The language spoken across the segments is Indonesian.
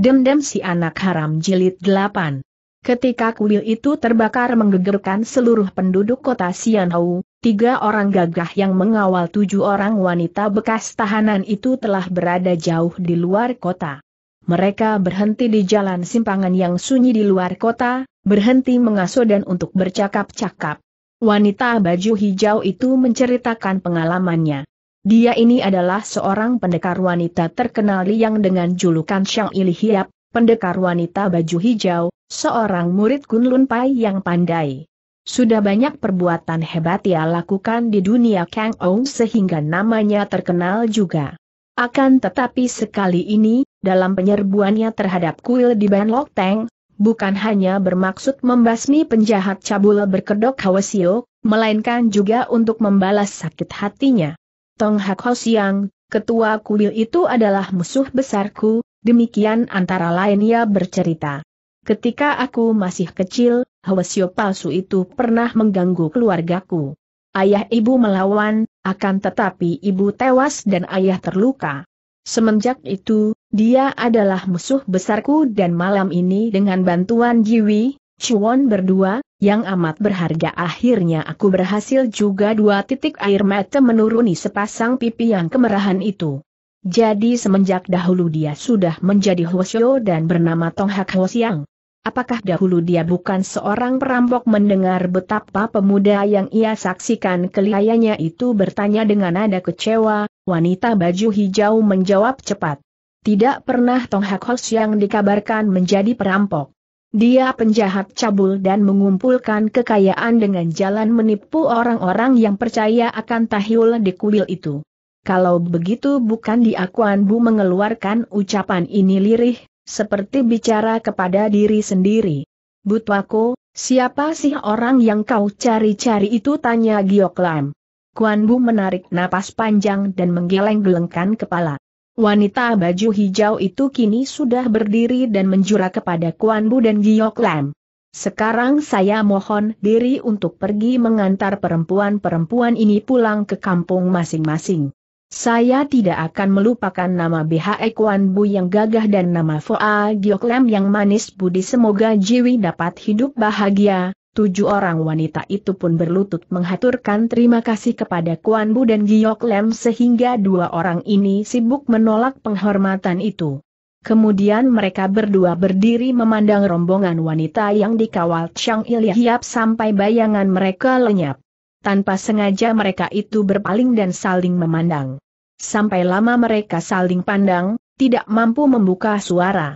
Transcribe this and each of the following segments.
Dendam si anak haram jilid 8. Ketika kuil itu terbakar menggegerkan seluruh penduduk kota Sianhou, tiga orang gagah yang mengawal tujuh orang wanita bekas tahanan itu telah berada jauh di luar kota. Mereka berhenti di jalan simpangan yang sunyi di luar kota, berhenti mengasuh dan untuk bercakap-cakap. Wanita baju hijau itu menceritakan pengalamannya. Dia ini adalah seorang pendekar wanita terkenal yang dengan julukan Shang Ili Hiap, pendekar wanita baju hijau, seorang murid Kunlun Pai yang pandai. Sudah banyak perbuatan hebat ia lakukan di dunia Kang Ou sehingga namanya terkenal juga. Akan tetapi sekali ini, dalam penyerbuannya terhadap kuil di Ban Lok Teng, bukan hanya bermaksud membasmi penjahat cabul berkedok Hawasio, melainkan juga untuk membalas sakit hatinya. Tong Hak Ho Siang, ketua kuil itu adalah musuh besarku, demikian antara lain ia bercerita. Ketika aku masih kecil, Hwasyo palsu itu pernah mengganggu keluargaku. Ayah ibu melawan, akan tetapi ibu tewas dan ayah terluka. Semenjak itu, dia adalah musuh besarku dan malam ini dengan bantuan Jiwi, cuan berdua, yang amat berharga akhirnya aku berhasil juga dua titik air mata menuruni sepasang pipi yang kemerahan itu. Jadi semenjak dahulu dia sudah menjadi Hwasyo dan bernama Tong Hak Hwasyang. Apakah dahulu dia bukan seorang perampok mendengar betapa pemuda yang ia saksikan kelihayanya itu bertanya dengan nada kecewa, wanita baju hijau menjawab cepat. Tidak pernah Tong Hak Hwasyang dikabarkan menjadi perampok. Dia penjahat cabul dan mengumpulkan kekayaan dengan jalan menipu orang-orang yang percaya akan tahyul di kuil itu. Kalau begitu bukan diakuan Bu mengeluarkan ucapan ini lirih, seperti bicara kepada diri sendiri. Butwako, siapa sih orang yang kau cari-cari itu tanya Gioklam. Kuan Bu menarik napas panjang dan menggeleng-gelengkan kepala. Wanita baju hijau itu kini sudah berdiri dan menjura kepada Kuan Bu dan Giok Lam. Sekarang saya mohon diri untuk pergi mengantar perempuan-perempuan ini pulang ke kampung masing-masing. Saya tidak akan melupakan nama BHE Kuan Bu yang gagah dan nama Foa Giok Lam yang manis budi semoga Jiwi dapat hidup bahagia, Tujuh orang wanita itu pun berlutut menghaturkan terima kasih kepada Kuan Bu dan Giok Lem sehingga dua orang ini sibuk menolak penghormatan itu. Kemudian mereka berdua berdiri memandang rombongan wanita yang dikawal Chang Il Hiap sampai bayangan mereka lenyap. Tanpa sengaja mereka itu berpaling dan saling memandang. Sampai lama mereka saling pandang, tidak mampu membuka suara.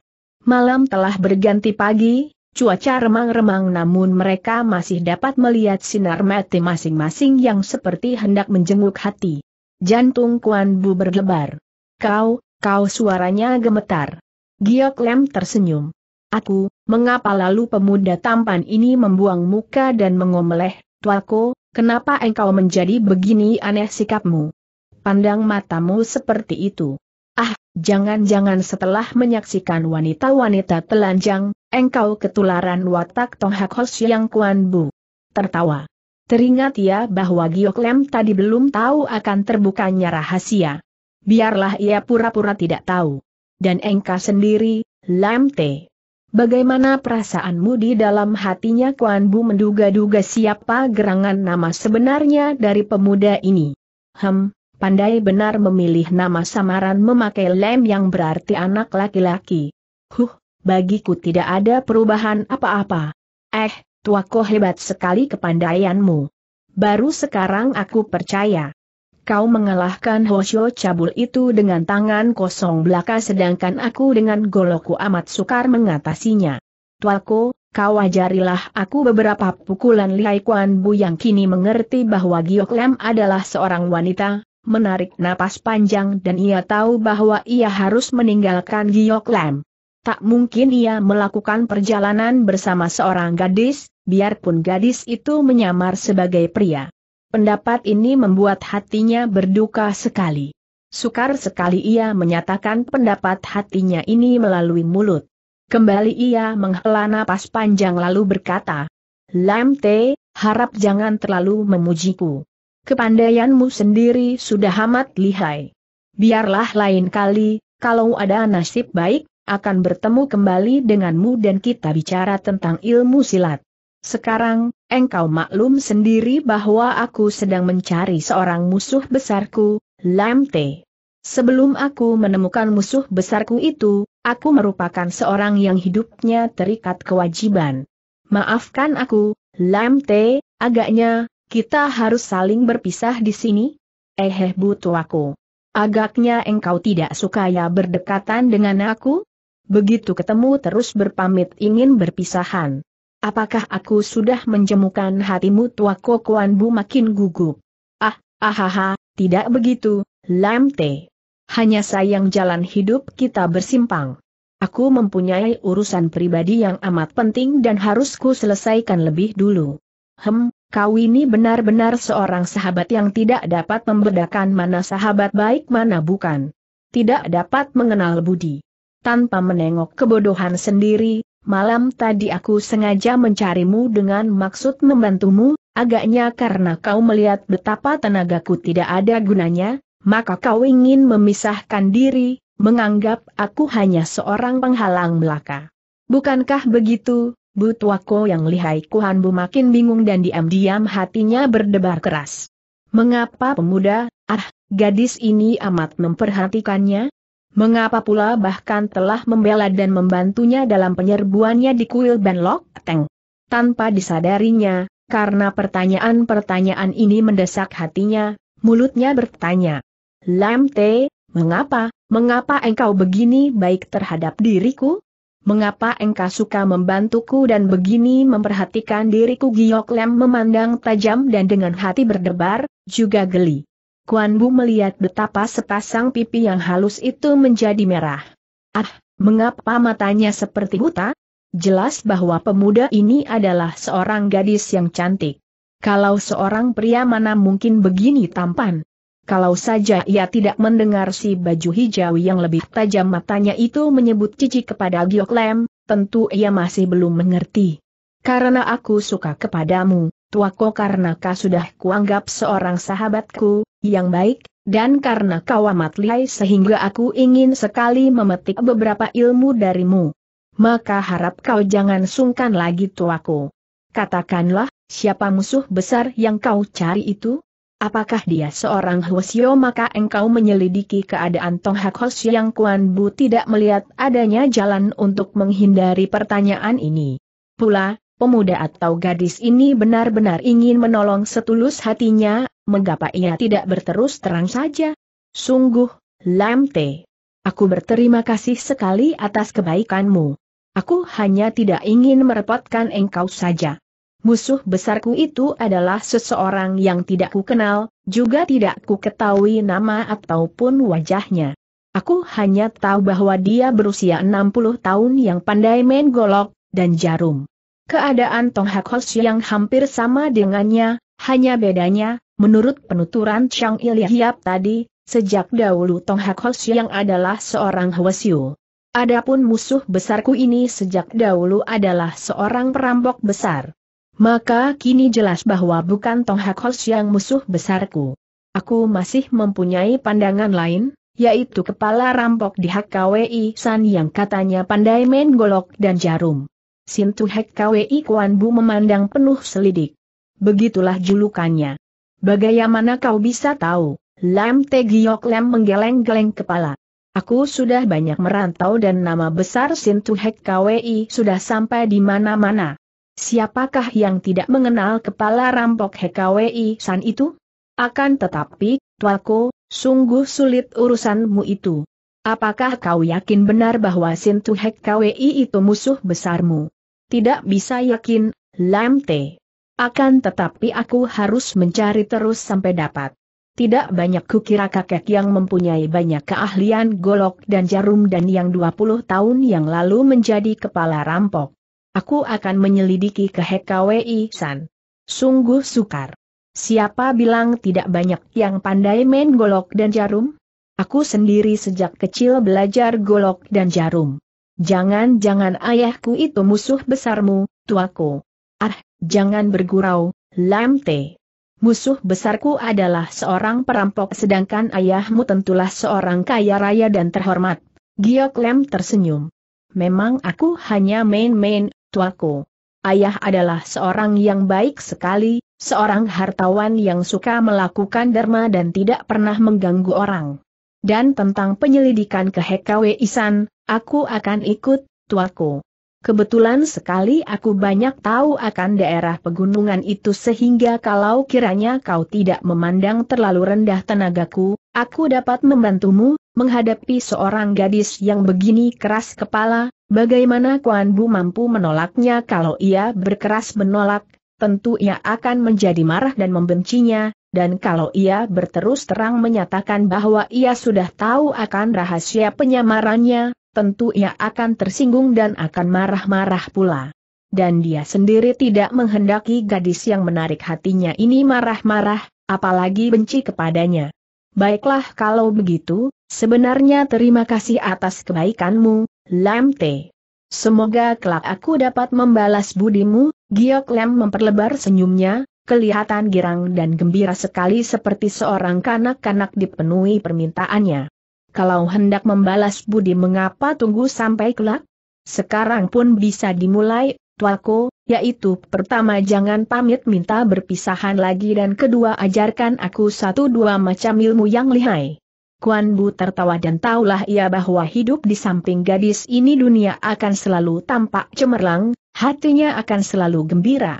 Malam telah berganti pagi, Cuaca remang-remang namun mereka masih dapat melihat sinar mati masing-masing yang seperti hendak menjenguk hati. Jantung Kuan Bu berdebar. Kau, kau suaranya gemetar. Giok Lem tersenyum. Aku, mengapa lalu pemuda tampan ini membuang muka dan mengomeleh, Tuako, kenapa engkau menjadi begini aneh sikapmu? Pandang matamu seperti itu. Ah, jangan-jangan setelah menyaksikan wanita-wanita telanjang, engkau ketularan watak Tonghak Hos yang Kuan Bu. Tertawa. Teringat ia ya bahwa Giok Lem tadi belum tahu akan terbukanya rahasia. Biarlah ia pura-pura tidak tahu. Dan engkau sendiri, Lem Te. Bagaimana perasaanmu di dalam hatinya Kuan Bu menduga-duga siapa gerangan nama sebenarnya dari pemuda ini? Hem, pandai benar memilih nama samaran memakai lem yang berarti anak laki-laki. Huh, bagiku tidak ada perubahan apa-apa. Eh, tuaku hebat sekali kepandaianmu. Baru sekarang aku percaya. Kau mengalahkan Hoshio Cabul itu dengan tangan kosong belaka sedangkan aku dengan goloku amat sukar mengatasinya. Tuaku, kau ajarilah aku beberapa pukulan Liai Kuan Bu yang kini mengerti bahwa Giok Lem adalah seorang wanita, menarik napas panjang dan ia tahu bahwa ia harus meninggalkan Giok Lam. Tak mungkin ia melakukan perjalanan bersama seorang gadis, biarpun gadis itu menyamar sebagai pria. Pendapat ini membuat hatinya berduka sekali. Sukar sekali ia menyatakan pendapat hatinya ini melalui mulut. Kembali ia menghela napas panjang lalu berkata, Lam Te, harap jangan terlalu memujiku kepandaianmu sendiri sudah amat lihai. Biarlah lain kali, kalau ada nasib baik, akan bertemu kembali denganmu dan kita bicara tentang ilmu silat. Sekarang, engkau maklum sendiri bahwa aku sedang mencari seorang musuh besarku, Lam T. Sebelum aku menemukan musuh besarku itu, aku merupakan seorang yang hidupnya terikat kewajiban. Maafkan aku, Lam T, agaknya, kita harus saling berpisah di sini? Eh butuh aku. Agaknya engkau tidak suka ya berdekatan dengan aku? Begitu ketemu terus berpamit ingin berpisahan. Apakah aku sudah menjemukan hatimu tuako Kuan Bu makin gugup? Ah, ahaha, tidak begitu, Lam Hanya sayang jalan hidup kita bersimpang. Aku mempunyai urusan pribadi yang amat penting dan harus selesaikan lebih dulu. Hem, kau ini benar-benar seorang sahabat yang tidak dapat membedakan mana sahabat baik mana bukan. Tidak dapat mengenal budi. Tanpa menengok kebodohan sendiri, malam tadi aku sengaja mencarimu dengan maksud membantumu, agaknya karena kau melihat betapa tenagaku tidak ada gunanya, maka kau ingin memisahkan diri, menganggap aku hanya seorang penghalang belaka. Bukankah begitu, Butuako yang lihai Kuhan makin bingung dan diam-diam hatinya berdebar keras. Mengapa pemuda, ah, gadis ini amat memperhatikannya? Mengapa pula bahkan telah membela dan membantunya dalam penyerbuannya di kuil Benlok Teng? Tanpa disadarinya, karena pertanyaan-pertanyaan ini mendesak hatinya, mulutnya bertanya. Lam T, mengapa, mengapa engkau begini baik terhadap diriku? Mengapa engkau suka membantuku dan begini memperhatikan diriku Giok Lem memandang tajam dan dengan hati berdebar, juga geli. Kuan Bu melihat betapa sepasang pipi yang halus itu menjadi merah. Ah, mengapa matanya seperti buta? Jelas bahwa pemuda ini adalah seorang gadis yang cantik. Kalau seorang pria mana mungkin begini tampan? Kalau saja ia tidak mendengar si baju hijau yang lebih tajam matanya itu menyebut cici kepada Giok Lem, tentu ia masih belum mengerti. Karena aku suka kepadamu, tuako karena kau sudah kuanggap seorang sahabatku, yang baik, dan karena kau amat lihai sehingga aku ingin sekali memetik beberapa ilmu darimu. Maka harap kau jangan sungkan lagi tuaku. Katakanlah, siapa musuh besar yang kau cari itu? apakah dia seorang Hwasyo maka engkau menyelidiki keadaan Tong Hak Hos yang Kuan Bu tidak melihat adanya jalan untuk menghindari pertanyaan ini. Pula, pemuda atau gadis ini benar-benar ingin menolong setulus hatinya, mengapa ia tidak berterus terang saja? Sungguh, Lam Te. Aku berterima kasih sekali atas kebaikanmu. Aku hanya tidak ingin merepotkan engkau saja. Musuh besarku itu adalah seseorang yang tidak ku kenal, juga tidak ku ketahui nama ataupun wajahnya. Aku hanya tahu bahwa dia berusia 60 tahun yang pandai main golok, dan jarum. Keadaan Tong Hak Hos yang hampir sama dengannya, hanya bedanya, menurut penuturan Chang Il Hiap tadi, sejak dahulu Tong Hak Hos yang adalah seorang Hwasyu. Adapun musuh besarku ini sejak dahulu adalah seorang perampok besar. Maka kini jelas bahwa bukan Tong Hak Hos yang musuh besarku. Aku masih mempunyai pandangan lain, yaitu kepala rampok di Hak KWI San yang katanya pandai main golok dan jarum. Sintu KWI Kuan Bu memandang penuh selidik. Begitulah julukannya. Bagaimana kau bisa tahu? Lam Giok Lam menggeleng-geleng kepala. Aku sudah banyak merantau dan nama besar Sintu KWI sudah sampai di mana-mana. Siapakah yang tidak mengenal kepala rampok HKWI San itu? Akan tetapi, tuaku, sungguh sulit urusanmu itu. Apakah kau yakin benar bahwa Sintu HKWI itu musuh besarmu? Tidak bisa yakin, Lam T. Akan tetapi aku harus mencari terus sampai dapat. Tidak banyak kukira kakek yang mempunyai banyak keahlian golok dan jarum dan yang 20 tahun yang lalu menjadi kepala rampok. Aku akan menyelidiki ke HKWI San. Sungguh sukar. Siapa bilang tidak banyak yang pandai main golok dan jarum? Aku sendiri sejak kecil belajar golok dan jarum. Jangan-jangan ayahku itu musuh besarmu, tuaku. Ah, jangan bergurau, Lamte. Musuh besarku adalah seorang perampok sedangkan ayahmu tentulah seorang kaya raya dan terhormat. Giok Lem tersenyum. Memang aku hanya main-main, tuaku. Ayah adalah seorang yang baik sekali, seorang hartawan yang suka melakukan derma dan tidak pernah mengganggu orang. Dan tentang penyelidikan ke Hekawe Isan, aku akan ikut, tuaku. Kebetulan sekali aku banyak tahu akan daerah pegunungan itu sehingga kalau kiranya kau tidak memandang terlalu rendah tenagaku, aku dapat membantumu, Menghadapi seorang gadis yang begini keras kepala, bagaimana Kuan Bu mampu menolaknya kalau ia berkeras menolak, tentu ia akan menjadi marah dan membencinya, dan kalau ia berterus terang menyatakan bahwa ia sudah tahu akan rahasia penyamarannya, tentu ia akan tersinggung dan akan marah-marah pula. Dan dia sendiri tidak menghendaki gadis yang menarik hatinya ini marah-marah, apalagi benci kepadanya. Baiklah kalau begitu, sebenarnya terima kasih atas kebaikanmu, Lam Te. Semoga kelak aku dapat membalas budimu, Giok Lam memperlebar senyumnya, kelihatan girang dan gembira sekali seperti seorang kanak-kanak dipenuhi permintaannya. Kalau hendak membalas budi mengapa tunggu sampai kelak? Sekarang pun bisa dimulai, tuaku, yaitu pertama jangan pamit minta berpisahan lagi dan kedua ajarkan aku satu dua macam ilmu yang lihai. Kuan Bu tertawa dan taulah ia bahwa hidup di samping gadis ini dunia akan selalu tampak cemerlang, hatinya akan selalu gembira.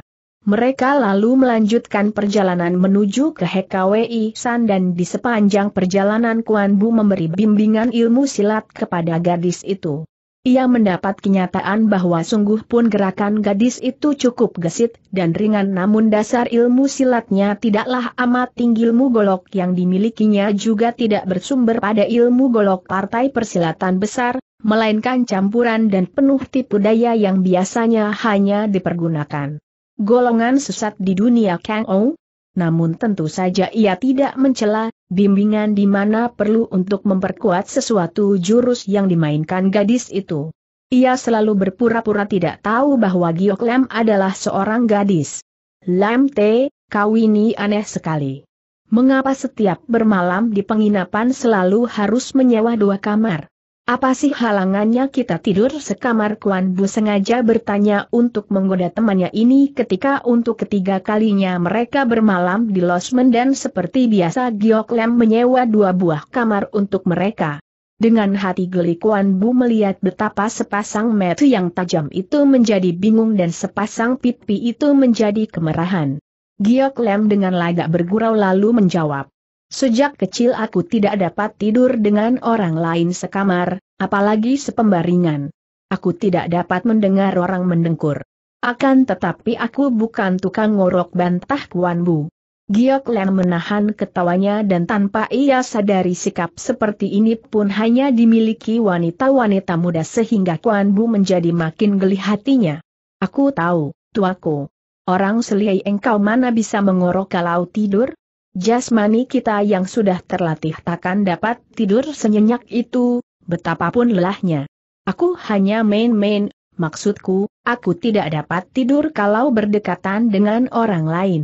Mereka lalu melanjutkan perjalanan menuju ke HKWI San dan di sepanjang perjalanan Kuan Bu memberi bimbingan ilmu silat kepada gadis itu. Ia mendapat kenyataan bahwa sungguh pun gerakan gadis itu cukup gesit dan ringan namun dasar ilmu silatnya tidaklah amat tinggi ilmu golok yang dimilikinya juga tidak bersumber pada ilmu golok partai persilatan besar, melainkan campuran dan penuh tipu daya yang biasanya hanya dipergunakan. Golongan sesat di dunia Kang Ong, namun tentu saja ia tidak mencela, bimbingan di mana perlu untuk memperkuat sesuatu jurus yang dimainkan gadis itu. Ia selalu berpura-pura tidak tahu bahwa Giok Lam adalah seorang gadis. Lam T, kau ini aneh sekali. Mengapa setiap bermalam di penginapan selalu harus menyewa dua kamar? Apa sih halangannya kita tidur sekamar Kuan Bu sengaja bertanya untuk menggoda temannya ini ketika untuk ketiga kalinya mereka bermalam di losmen dan seperti biasa Giok Lem menyewa dua buah kamar untuk mereka. Dengan hati geli Kuan Bu melihat betapa sepasang mata yang tajam itu menjadi bingung dan sepasang pipi itu menjadi kemerahan. Giok Lem dengan lagak bergurau lalu menjawab. Sejak kecil aku tidak dapat tidur dengan orang lain sekamar, apalagi sepembaringan. Aku tidak dapat mendengar orang mendengkur. Akan tetapi aku bukan tukang ngorok bantah Kuan Bu. Giok Leng menahan ketawanya dan tanpa ia sadari sikap seperti ini pun hanya dimiliki wanita-wanita muda sehingga Kuan Bu menjadi makin geli hatinya. Aku tahu, tuaku. Orang seliai engkau mana bisa mengorok kalau tidur? Jasmani kita yang sudah terlatih takkan dapat tidur senyenyak itu, betapapun lelahnya. Aku hanya main-main, maksudku, aku tidak dapat tidur kalau berdekatan dengan orang lain.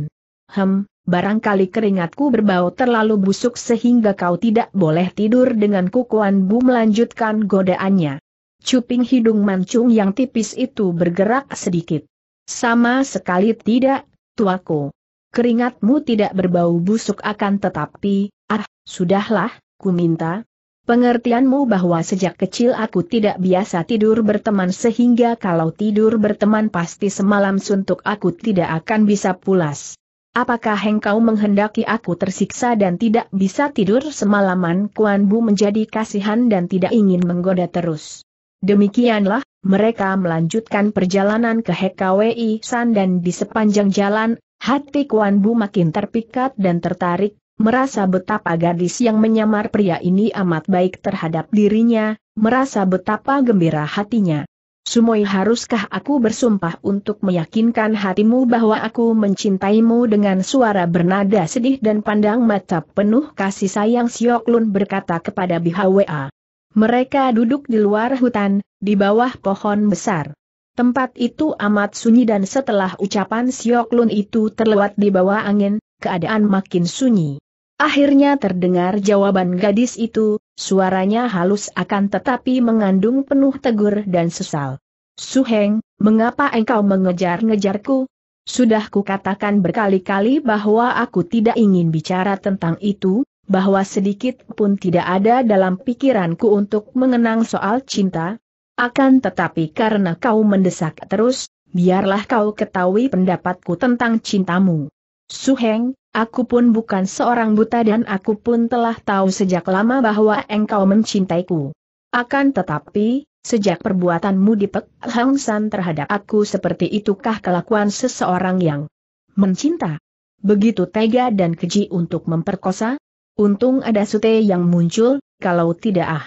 Hem, barangkali keringatku berbau terlalu busuk sehingga kau tidak boleh tidur dengan kukuan bu melanjutkan godaannya. Cuping hidung mancung yang tipis itu bergerak sedikit. Sama sekali tidak, tuaku keringatmu tidak berbau busuk akan tetapi, ah, sudahlah, ku minta. Pengertianmu bahwa sejak kecil aku tidak biasa tidur berteman sehingga kalau tidur berteman pasti semalam suntuk aku tidak akan bisa pulas. Apakah engkau menghendaki aku tersiksa dan tidak bisa tidur semalaman Kuan Bu menjadi kasihan dan tidak ingin menggoda terus. Demikianlah, mereka melanjutkan perjalanan ke Hekawei San dan di sepanjang jalan, Hati Kuan Bu makin terpikat dan tertarik, merasa betapa gadis yang menyamar pria ini amat baik terhadap dirinya, merasa betapa gembira hatinya. Sumoi haruskah aku bersumpah untuk meyakinkan hatimu bahwa aku mencintaimu dengan suara bernada sedih dan pandang mata penuh kasih sayang Siok Lun berkata kepada Bihwa. Mereka duduk di luar hutan, di bawah pohon besar. Tempat itu amat sunyi dan setelah ucapan Siok Lun itu terlewat di bawah angin, keadaan makin sunyi. Akhirnya terdengar jawaban gadis itu, suaranya halus akan tetapi mengandung penuh tegur dan sesal. Suheng, mengapa engkau mengejar-ngejarku? Sudah kukatakan berkali-kali bahwa aku tidak ingin bicara tentang itu, bahwa sedikit pun tidak ada dalam pikiranku untuk mengenang soal cinta, akan tetapi karena kau mendesak terus, biarlah kau ketahui pendapatku tentang cintamu. Su Heng. aku pun bukan seorang buta dan aku pun telah tahu sejak lama bahwa engkau mencintaiku. Akan tetapi, sejak perbuatanmu di Pek Hang San terhadap aku seperti itukah kelakuan seseorang yang mencinta? Begitu tega dan keji untuk memperkosa? Untung ada sute yang muncul, kalau tidak ah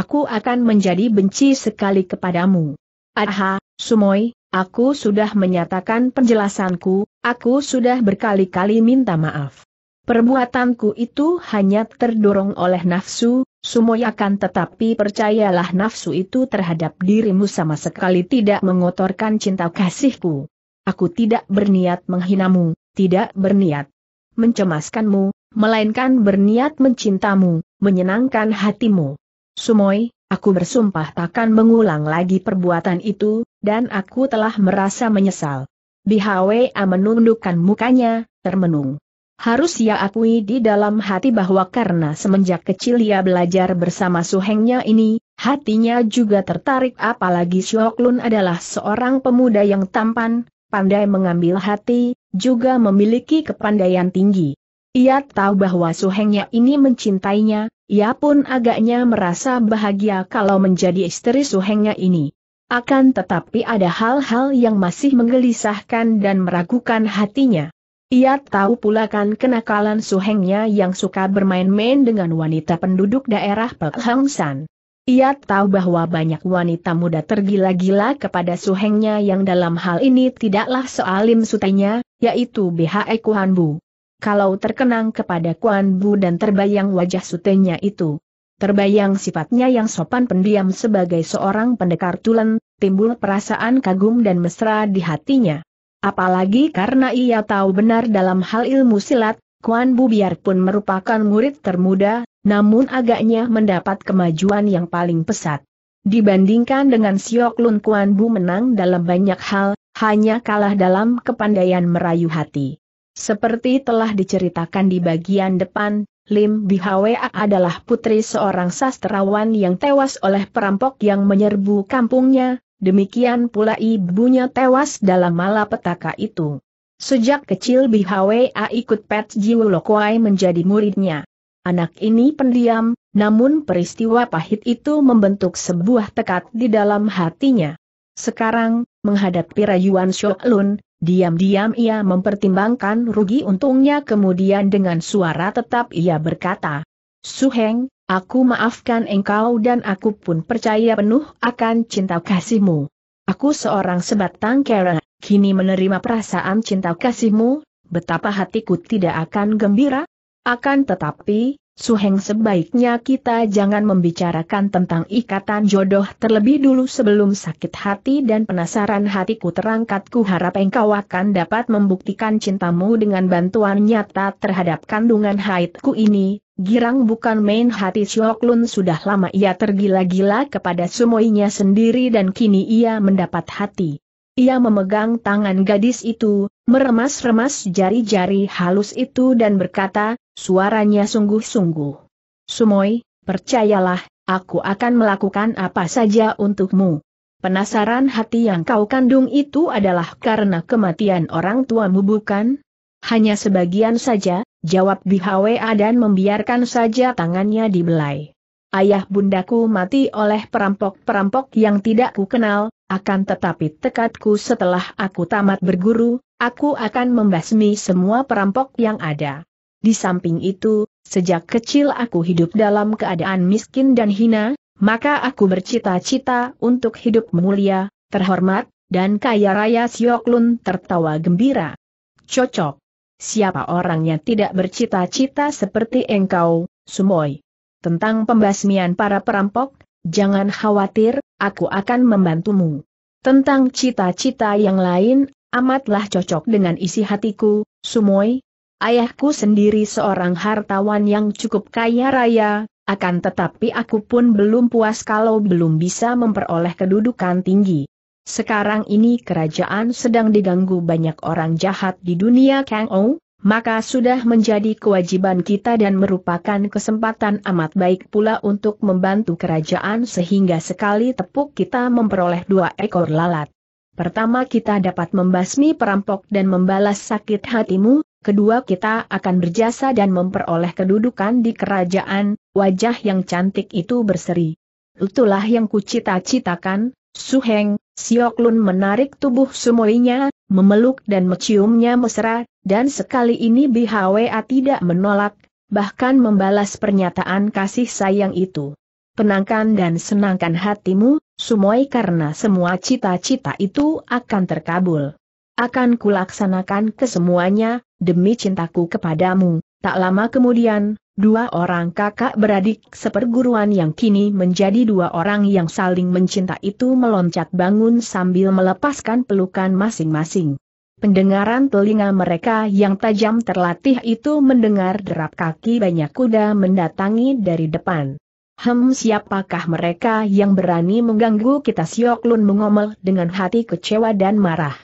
aku akan menjadi benci sekali kepadamu. Aha, Sumoy, aku sudah menyatakan penjelasanku, aku sudah berkali-kali minta maaf. Perbuatanku itu hanya terdorong oleh nafsu, Sumoy akan tetapi percayalah nafsu itu terhadap dirimu sama sekali tidak mengotorkan cinta kasihku. Aku tidak berniat menghinamu, tidak berniat mencemaskanmu, melainkan berniat mencintamu, menyenangkan hatimu. Sumoi, aku bersumpah takkan mengulang lagi perbuatan itu, dan aku telah merasa menyesal. a menundukkan mukanya, termenung. Harus ia akui di dalam hati bahwa karena semenjak kecil ia belajar bersama suhengnya ini, hatinya juga tertarik apalagi Syoklun adalah seorang pemuda yang tampan, pandai mengambil hati, juga memiliki kepandaian tinggi. Ia tahu bahwa suhengnya ini mencintainya, ia pun agaknya merasa bahagia kalau menjadi istri suhengnya ini. Akan tetapi ada hal-hal yang masih menggelisahkan dan meragukan hatinya. Ia tahu pula kan kenakalan suhengnya yang suka bermain-main dengan wanita penduduk daerah Pekhangsan. Ia tahu bahwa banyak wanita muda tergila-gila kepada suhengnya yang dalam hal ini tidaklah soalim sutanya, yaitu BHE Kuhanbu kalau terkenang kepada Kuan Bu dan terbayang wajah sutenya itu. Terbayang sifatnya yang sopan pendiam sebagai seorang pendekar tulen, timbul perasaan kagum dan mesra di hatinya. Apalagi karena ia tahu benar dalam hal ilmu silat, Kuan Bu biarpun merupakan murid termuda, namun agaknya mendapat kemajuan yang paling pesat. Dibandingkan dengan Siok Lun Kuan Bu menang dalam banyak hal, hanya kalah dalam kepandaian merayu hati. Seperti telah diceritakan di bagian depan, Lim Bihwe adalah putri seorang sastrawan yang tewas oleh perampok yang menyerbu kampungnya, demikian pula ibunya tewas dalam malapetaka itu. Sejak kecil Bihwe ikut Pet Jiu Lokwai menjadi muridnya. Anak ini pendiam, namun peristiwa pahit itu membentuk sebuah tekad di dalam hatinya. Sekarang, menghadapi rayuan Shok Lun, diam-diam ia mempertimbangkan rugi untungnya kemudian dengan suara tetap ia berkata, Suheng, aku maafkan engkau dan aku pun percaya penuh akan cinta kasihmu. Aku seorang sebatang kera, kini menerima perasaan cinta kasihmu, betapa hatiku tidak akan gembira. Akan tetapi, Suheng sebaiknya kita jangan membicarakan tentang ikatan jodoh terlebih dulu sebelum sakit hati dan penasaran hatiku terangkat ku harap engkau akan dapat membuktikan cintamu dengan bantuan nyata terhadap kandungan haidku ini, girang bukan main hati Lun sudah lama ia tergila-gila kepada sumoinya sendiri dan kini ia mendapat hati. Ia memegang tangan gadis itu, meremas-remas jari-jari halus itu dan berkata, Suaranya sungguh-sungguh. Sumoy, percayalah, aku akan melakukan apa saja untukmu. Penasaran hati yang kau kandung itu adalah karena kematian orang tuamu bukan? Hanya sebagian saja, jawab Bihwa dan membiarkan saja tangannya dibelai. Ayah bundaku mati oleh perampok-perampok yang tidak kukenal. akan tetapi tekadku setelah aku tamat berguru, aku akan membasmi semua perampok yang ada. Di samping itu, sejak kecil aku hidup dalam keadaan miskin dan hina, maka aku bercita-cita untuk hidup mulia, terhormat, dan kaya raya Sioklun tertawa gembira. Cocok. Siapa orang yang tidak bercita-cita seperti engkau, Sumoy? Tentang pembasmian para perampok, jangan khawatir, aku akan membantumu. Tentang cita-cita yang lain, amatlah cocok dengan isi hatiku, Sumoy, Ayahku sendiri seorang hartawan yang cukup kaya raya, akan tetapi aku pun belum puas kalau belum bisa memperoleh kedudukan tinggi. Sekarang ini kerajaan sedang diganggu banyak orang jahat di dunia Kang Ou, maka sudah menjadi kewajiban kita dan merupakan kesempatan amat baik pula untuk membantu kerajaan sehingga sekali tepuk kita memperoleh dua ekor lalat. Pertama kita dapat membasmi perampok dan membalas sakit hatimu, kedua kita akan berjasa dan memperoleh kedudukan di kerajaan, wajah yang cantik itu berseri. Itulah yang kucita-citakan, Suheng, Siok Lun menarik tubuh sumoinya, memeluk dan menciumnya mesra, dan sekali ini Hwa tidak menolak, bahkan membalas pernyataan kasih sayang itu. Tenangkan dan senangkan hatimu, Sumoi karena semua cita-cita itu akan terkabul. Akan kulaksanakan kesemuanya, demi cintaku kepadamu. Tak lama kemudian, dua orang kakak beradik seperguruan yang kini menjadi dua orang yang saling mencinta itu meloncat bangun sambil melepaskan pelukan masing-masing. Pendengaran telinga mereka yang tajam terlatih itu mendengar derap kaki banyak kuda mendatangi dari depan. Hem siapakah mereka yang berani mengganggu kita Siok mengomel dengan hati kecewa dan marah.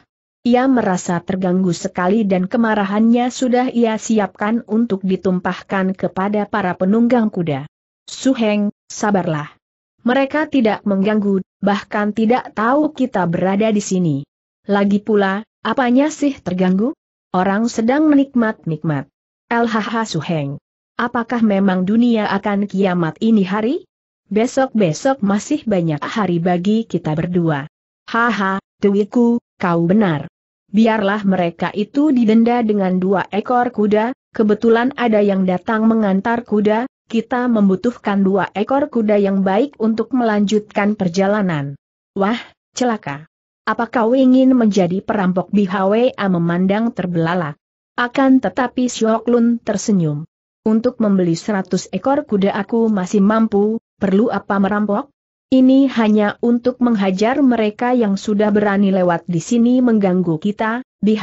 Ia merasa terganggu sekali dan kemarahannya sudah ia siapkan untuk ditumpahkan kepada para penunggang kuda. Suheng, sabarlah. Mereka tidak mengganggu, bahkan tidak tahu kita berada di sini. Lagi pula, apanya sih terganggu? Orang sedang menikmat-nikmat. LHH Suheng. Apakah memang dunia akan kiamat ini hari? Besok-besok masih banyak hari bagi kita berdua. Haha, tuiku, kau benar biarlah mereka itu didenda dengan dua ekor kuda, kebetulan ada yang datang mengantar kuda, kita membutuhkan dua ekor kuda yang baik untuk melanjutkan perjalanan. Wah, celaka. apakah kau ingin menjadi perampok BHWA memandang terbelalak? Akan tetapi Syoklun tersenyum. Untuk membeli seratus ekor kuda aku masih mampu, perlu apa merampok? Ini hanya untuk menghajar mereka yang sudah berani lewat di sini mengganggu kita, di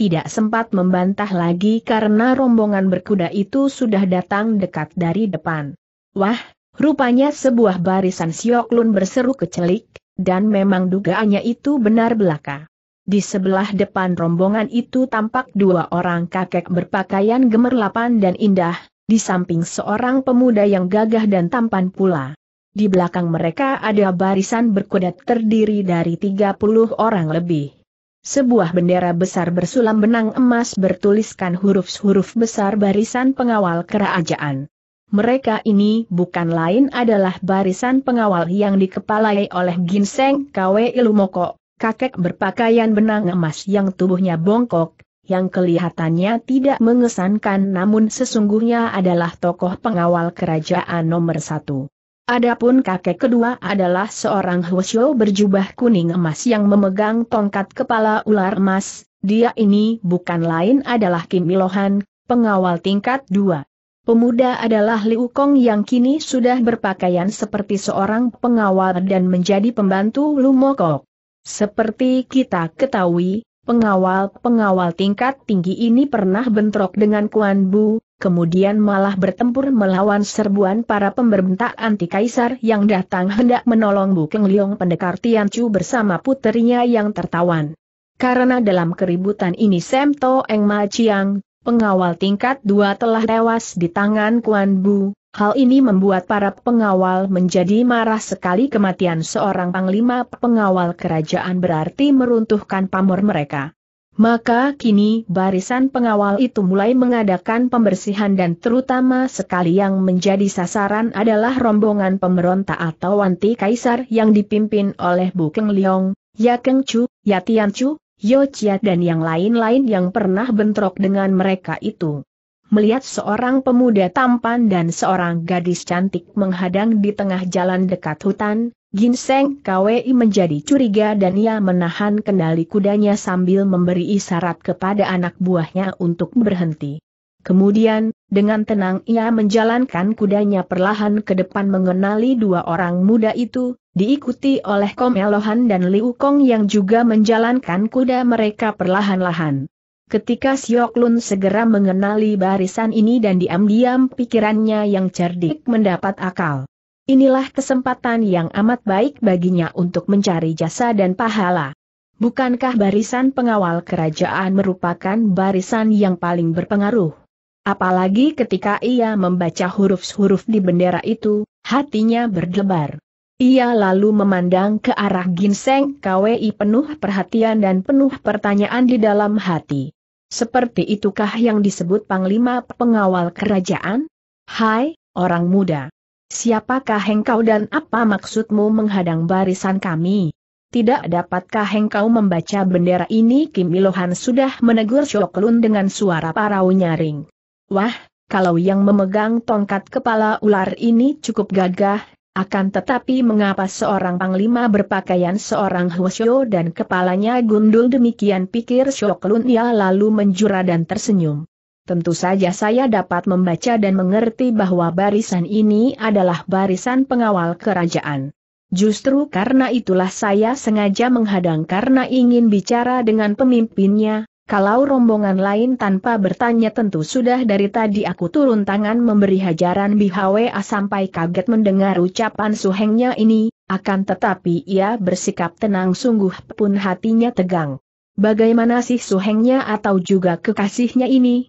tidak sempat membantah lagi karena rombongan berkuda itu sudah datang dekat dari depan. Wah, rupanya sebuah barisan Sioklun berseru kecelik, dan memang dugaannya itu benar belaka. Di sebelah depan rombongan itu tampak dua orang kakek berpakaian gemerlapan dan indah, di samping seorang pemuda yang gagah dan tampan pula. Di belakang mereka ada barisan berkuda terdiri dari 30 orang lebih. Sebuah bendera besar bersulam benang emas bertuliskan huruf-huruf besar barisan pengawal kerajaan. Mereka ini bukan lain adalah barisan pengawal yang dikepalai oleh Ginseng KW Ilumoko, kakek berpakaian benang emas yang tubuhnya bongkok, yang kelihatannya tidak mengesankan namun sesungguhnya adalah tokoh pengawal kerajaan nomor satu. Adapun kakek kedua adalah seorang Hwasyo berjubah kuning emas yang memegang tongkat kepala ular emas, dia ini bukan lain adalah Kim Ilohan, pengawal tingkat dua. Pemuda adalah Liu Kong yang kini sudah berpakaian seperti seorang pengawal dan menjadi pembantu Lumokok. Seperti kita ketahui, pengawal-pengawal tingkat tinggi ini pernah bentrok dengan Kuan Bu, kemudian malah bertempur melawan serbuan para pemberontak anti kaisar yang datang hendak menolong Bukeng Liong pendekar Chu bersama puterinya yang tertawan. Karena dalam keributan ini Sem To Eng Ma Chiang, pengawal tingkat dua telah tewas di tangan Kuan Bu, hal ini membuat para pengawal menjadi marah sekali kematian seorang panglima pengawal kerajaan berarti meruntuhkan pamor mereka. Maka kini barisan pengawal itu mulai mengadakan pembersihan dan terutama sekali yang menjadi sasaran adalah rombongan pemberontak atau anti kaisar yang dipimpin oleh Bu Keng Liong, Ya Keng Chu, Ya Tian Chu, Yo Chia dan yang lain-lain yang pernah bentrok dengan mereka itu. Melihat seorang pemuda tampan dan seorang gadis cantik menghadang di tengah jalan dekat hutan, Ginseng KWI menjadi curiga dan ia menahan kendali kudanya sambil memberi isyarat kepada anak buahnya untuk berhenti. Kemudian, dengan tenang ia menjalankan kudanya perlahan ke depan mengenali dua orang muda itu, diikuti oleh Komelohan dan Liu Kong yang juga menjalankan kuda mereka perlahan-lahan. Ketika Siok Lun segera mengenali barisan ini dan diam-diam pikirannya yang cerdik mendapat akal. Inilah kesempatan yang amat baik baginya untuk mencari jasa dan pahala. Bukankah barisan pengawal kerajaan merupakan barisan yang paling berpengaruh? Apalagi ketika ia membaca huruf-huruf di bendera itu, hatinya berdebar. Ia lalu memandang ke arah ginseng KWI penuh perhatian dan penuh pertanyaan di dalam hati. Seperti itukah yang disebut Panglima Pengawal Kerajaan? Hai, orang muda. Siapakah engkau dan apa maksudmu menghadang barisan kami? Tidak dapatkah engkau membaca bendera ini? Kim Ilohan sudah menegur Shoklun dengan suara parau nyaring. Wah, kalau yang memegang tongkat kepala ular ini cukup gagah, akan tetapi mengapa seorang panglima berpakaian seorang Hwasyo dan kepalanya gundul demikian pikir Shoklun ia lalu menjura dan tersenyum. Tentu saja saya dapat membaca dan mengerti bahwa barisan ini adalah barisan pengawal kerajaan. Justru karena itulah saya sengaja menghadang karena ingin bicara dengan pemimpinnya, kalau rombongan lain tanpa bertanya tentu sudah dari tadi aku turun tangan memberi hajaran BHWA sampai kaget mendengar ucapan suhengnya ini, akan tetapi ia bersikap tenang sungguh pun hatinya tegang. Bagaimana sih suhengnya atau juga kekasihnya ini,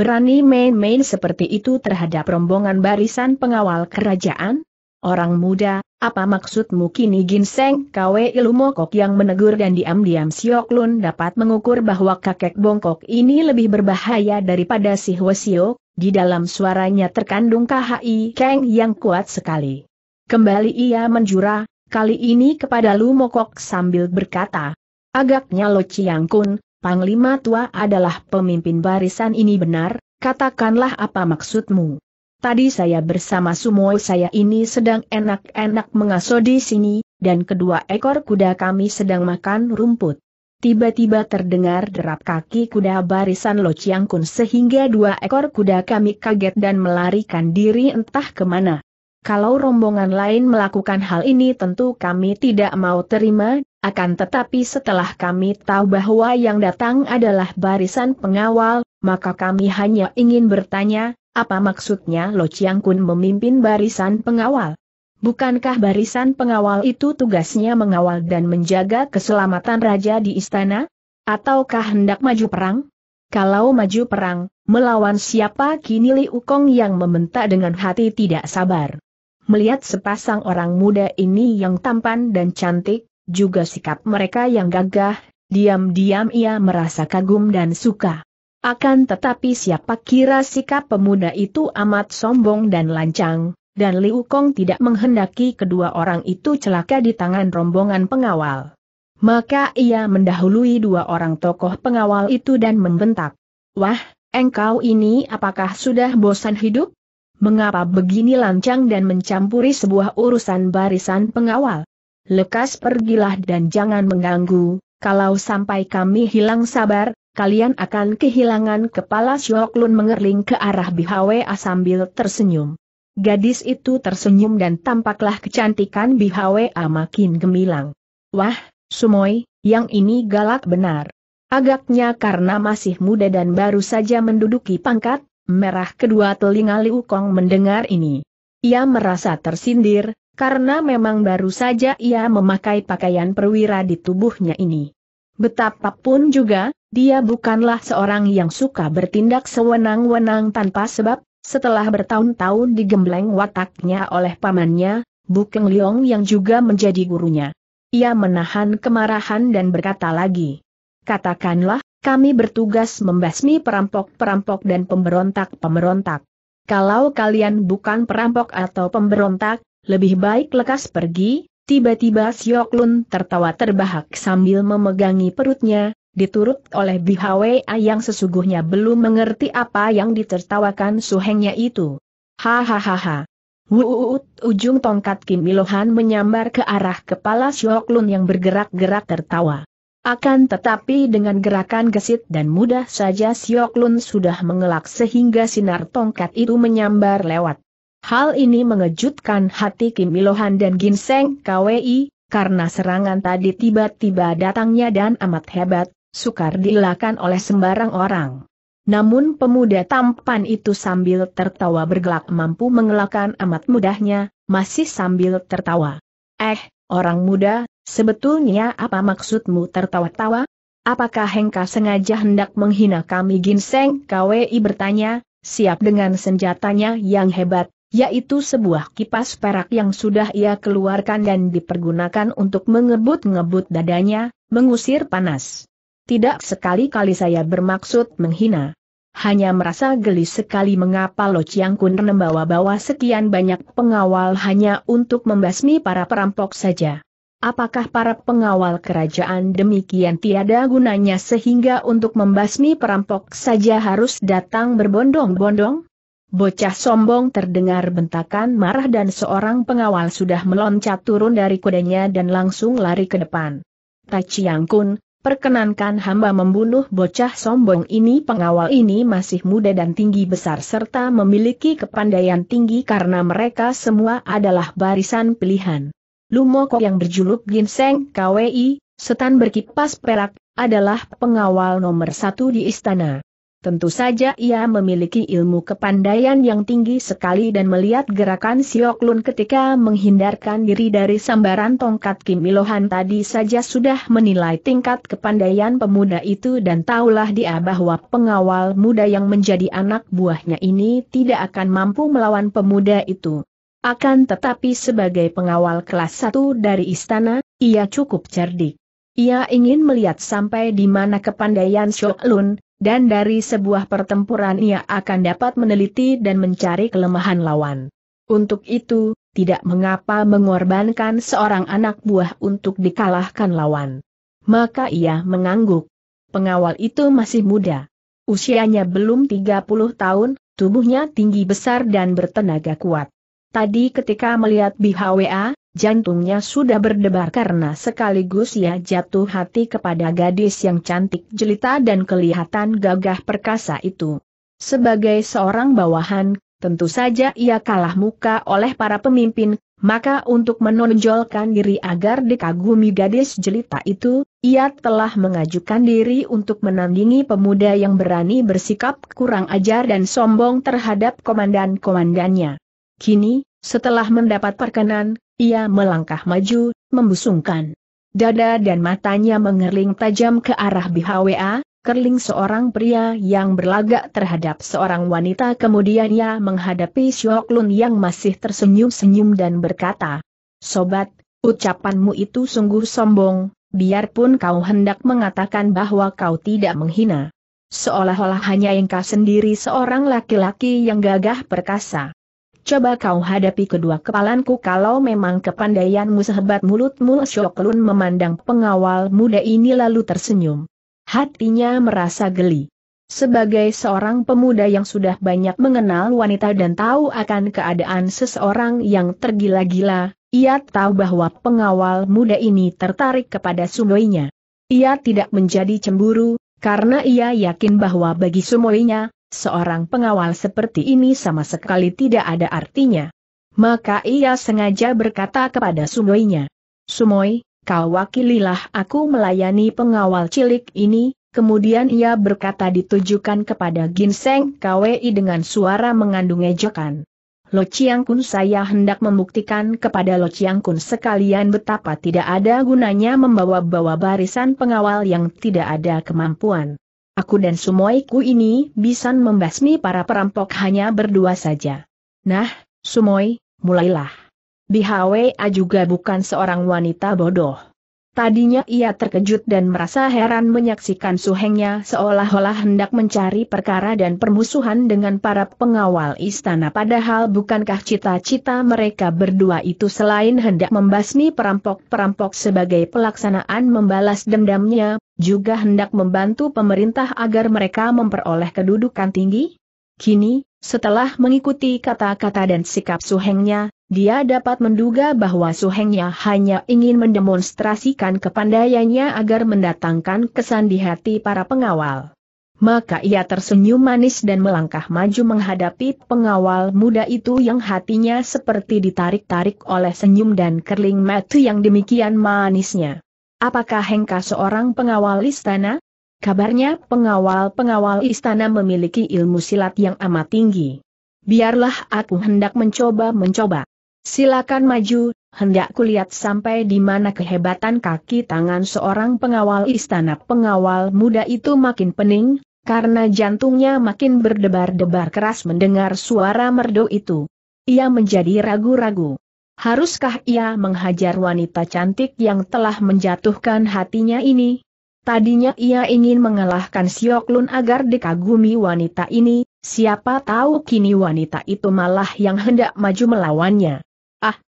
Berani main-main seperti itu terhadap rombongan barisan pengawal kerajaan? Orang muda, apa maksudmu kini ginseng KW mokok yang menegur dan diam-diam Siok Lun dapat mengukur bahwa kakek bongkok ini lebih berbahaya daripada si Siok. di dalam suaranya terkandung KHI keng yang kuat sekali. Kembali ia menjura, kali ini kepada Lu Mokok sambil berkata, Agaknya Lo Chiang Kun, Panglima tua adalah pemimpin barisan ini benar, katakanlah apa maksudmu. Tadi saya bersama sumo saya ini sedang enak-enak mengaso di sini, dan kedua ekor kuda kami sedang makan rumput. Tiba-tiba terdengar derap kaki kuda barisan Lo Chiang Kun sehingga dua ekor kuda kami kaget dan melarikan diri entah kemana. Kalau rombongan lain melakukan hal ini tentu kami tidak mau terima, akan tetapi setelah kami tahu bahwa yang datang adalah barisan pengawal, maka kami hanya ingin bertanya, apa maksudnya Lo Chiang Kun memimpin barisan pengawal? Bukankah barisan pengawal itu tugasnya mengawal dan menjaga keselamatan raja di istana? Ataukah hendak maju perang? Kalau maju perang, melawan siapa kini Li Ukong yang membentak dengan hati tidak sabar melihat sepasang orang muda ini yang tampan dan cantik, juga sikap mereka yang gagah, diam-diam ia merasa kagum dan suka. Akan tetapi siapa kira sikap pemuda itu amat sombong dan lancang, dan Liu Kong tidak menghendaki kedua orang itu celaka di tangan rombongan pengawal. Maka ia mendahului dua orang tokoh pengawal itu dan membentak. Wah, engkau ini apakah sudah bosan hidup? Mengapa begini lancang dan mencampuri sebuah urusan barisan pengawal? Lekas pergilah dan jangan mengganggu, kalau sampai kami hilang sabar, kalian akan kehilangan kepala Syoklun mengerling ke arah Bihawe sambil tersenyum. Gadis itu tersenyum dan tampaklah kecantikan Bihawe makin gemilang. Wah, Sumoy, yang ini galak benar. Agaknya karena masih muda dan baru saja menduduki pangkat, Merah kedua telinga Liu Kong mendengar ini. Ia merasa tersindir, karena memang baru saja ia memakai pakaian perwira di tubuhnya ini. Betapapun juga, dia bukanlah seorang yang suka bertindak sewenang-wenang tanpa sebab, setelah bertahun-tahun digembleng wataknya oleh pamannya, Bukeng Liong yang juga menjadi gurunya. Ia menahan kemarahan dan berkata lagi. Katakanlah, kami bertugas membasmi perampok-perampok dan pemberontak-pemberontak. Kalau kalian bukan perampok atau pemberontak, lebih baik lekas pergi, tiba-tiba Siok Lun tertawa terbahak sambil memegangi perutnya, diturut oleh Bihwe yang sesungguhnya belum mengerti apa yang ditertawakan suhengnya itu. Hahaha. Wuut, ujung tongkat Kim Ilohan menyambar ke arah kepala Siok Lun yang bergerak-gerak tertawa. Akan tetapi dengan gerakan gesit dan mudah saja Siok Lun sudah mengelak sehingga sinar tongkat itu menyambar lewat. Hal ini mengejutkan hati Kim Ilohan dan Ginseng KWI, karena serangan tadi tiba-tiba datangnya dan amat hebat, sukar dilakukan oleh sembarang orang. Namun pemuda tampan itu sambil tertawa bergelak mampu mengelakkan amat mudahnya, masih sambil tertawa. Eh, orang muda, Sebetulnya apa maksudmu tertawa-tawa? Apakah Hengka sengaja hendak menghina kami ginseng? KWI bertanya, siap dengan senjatanya yang hebat, yaitu sebuah kipas perak yang sudah ia keluarkan dan dipergunakan untuk mengebut-ngebut dadanya, mengusir panas. Tidak sekali-kali saya bermaksud menghina. Hanya merasa geli sekali mengapa Lo Chiang Kun membawa-bawa sekian banyak pengawal hanya untuk membasmi para perampok saja. Apakah para pengawal kerajaan demikian tiada gunanya sehingga untuk membasmi perampok saja harus datang berbondong-bondong? Bocah sombong terdengar bentakan marah dan seorang pengawal sudah meloncat turun dari kudanya dan langsung lari ke depan. Taciang Kun, perkenankan hamba membunuh bocah sombong ini pengawal ini masih muda dan tinggi besar serta memiliki kepandaian tinggi karena mereka semua adalah barisan pilihan. Lumoko yang berjuluk Ginseng KWI, setan berkipas perak, adalah pengawal nomor satu di istana. Tentu saja ia memiliki ilmu kepandaian yang tinggi sekali dan melihat gerakan Sioklun ketika menghindarkan diri dari sambaran tongkat Kim Ilohan tadi saja sudah menilai tingkat kepandaian pemuda itu dan tahulah dia bahwa pengawal muda yang menjadi anak buahnya ini tidak akan mampu melawan pemuda itu. Akan tetapi sebagai pengawal kelas satu dari istana, ia cukup cerdik. Ia ingin melihat sampai di mana kepandaian Shou Lun, dan dari sebuah pertempuran ia akan dapat meneliti dan mencari kelemahan lawan. Untuk itu, tidak mengapa mengorbankan seorang anak buah untuk dikalahkan lawan. Maka ia mengangguk. Pengawal itu masih muda. Usianya belum 30 tahun, tubuhnya tinggi besar dan bertenaga kuat. Tadi ketika melihat BHWA, jantungnya sudah berdebar karena sekaligus ia jatuh hati kepada gadis yang cantik jelita dan kelihatan gagah perkasa itu. Sebagai seorang bawahan, tentu saja ia kalah muka oleh para pemimpin, maka untuk menonjolkan diri agar dikagumi gadis jelita itu, ia telah mengajukan diri untuk menandingi pemuda yang berani bersikap kurang ajar dan sombong terhadap komandan-komandannya. Kini, setelah mendapat perkenan, ia melangkah maju, membusungkan. Dada dan matanya mengerling tajam ke arah BHWA, kerling seorang pria yang berlagak terhadap seorang wanita kemudian ia menghadapi Syoklun yang masih tersenyum-senyum dan berkata, Sobat, ucapanmu itu sungguh sombong, biarpun kau hendak mengatakan bahwa kau tidak menghina. Seolah-olah hanya engkau sendiri seorang laki-laki yang gagah perkasa. Coba kau hadapi kedua kepalanku kalau memang kepandaianmu sehebat mulutmu Shoklun memandang pengawal muda ini lalu tersenyum. Hatinya merasa geli. Sebagai seorang pemuda yang sudah banyak mengenal wanita dan tahu akan keadaan seseorang yang tergila-gila, ia tahu bahwa pengawal muda ini tertarik kepada sumoinya. Ia tidak menjadi cemburu, karena ia yakin bahwa bagi sumoinya, seorang pengawal seperti ini sama sekali tidak ada artinya. Maka ia sengaja berkata kepada Sumoinya, Sumoi, kau wakililah aku melayani pengawal cilik ini, kemudian ia berkata ditujukan kepada Ginseng KWI dengan suara mengandung ejekan. Lo Chiang Kun saya hendak membuktikan kepada Lo Chiang Kun sekalian betapa tidak ada gunanya membawa-bawa barisan pengawal yang tidak ada kemampuan aku dan sumoiku ini bisa membasmi para perampok hanya berdua saja. Nah, sumoi, mulailah. Bihawea juga bukan seorang wanita bodoh. Tadinya ia terkejut dan merasa heran menyaksikan suhengnya seolah-olah hendak mencari perkara dan permusuhan dengan para pengawal istana padahal bukankah cita-cita mereka berdua itu selain hendak membasmi perampok-perampok sebagai pelaksanaan membalas dendamnya, juga hendak membantu pemerintah agar mereka memperoleh kedudukan tinggi? Kini, setelah mengikuti kata-kata dan sikap suhengnya, dia dapat menduga bahwa Suhengnya hanya ingin mendemonstrasikan kepandaiannya agar mendatangkan kesan di hati para pengawal. Maka ia tersenyum manis dan melangkah maju menghadapi pengawal muda itu yang hatinya seperti ditarik-tarik oleh senyum dan kerling mata yang demikian manisnya. Apakah Hengka seorang pengawal istana? Kabarnya pengawal-pengawal istana memiliki ilmu silat yang amat tinggi biarlah aku hendak mencoba-mencoba. Silakan maju, hendak kulihat sampai di mana kehebatan kaki tangan seorang pengawal istana pengawal muda itu makin pening, karena jantungnya makin berdebar-debar keras mendengar suara merdu itu. Ia menjadi ragu-ragu. Haruskah ia menghajar wanita cantik yang telah menjatuhkan hatinya ini? Tadinya ia ingin mengalahkan siok lun agar dikagumi wanita ini, siapa tahu kini wanita itu malah yang hendak maju melawannya.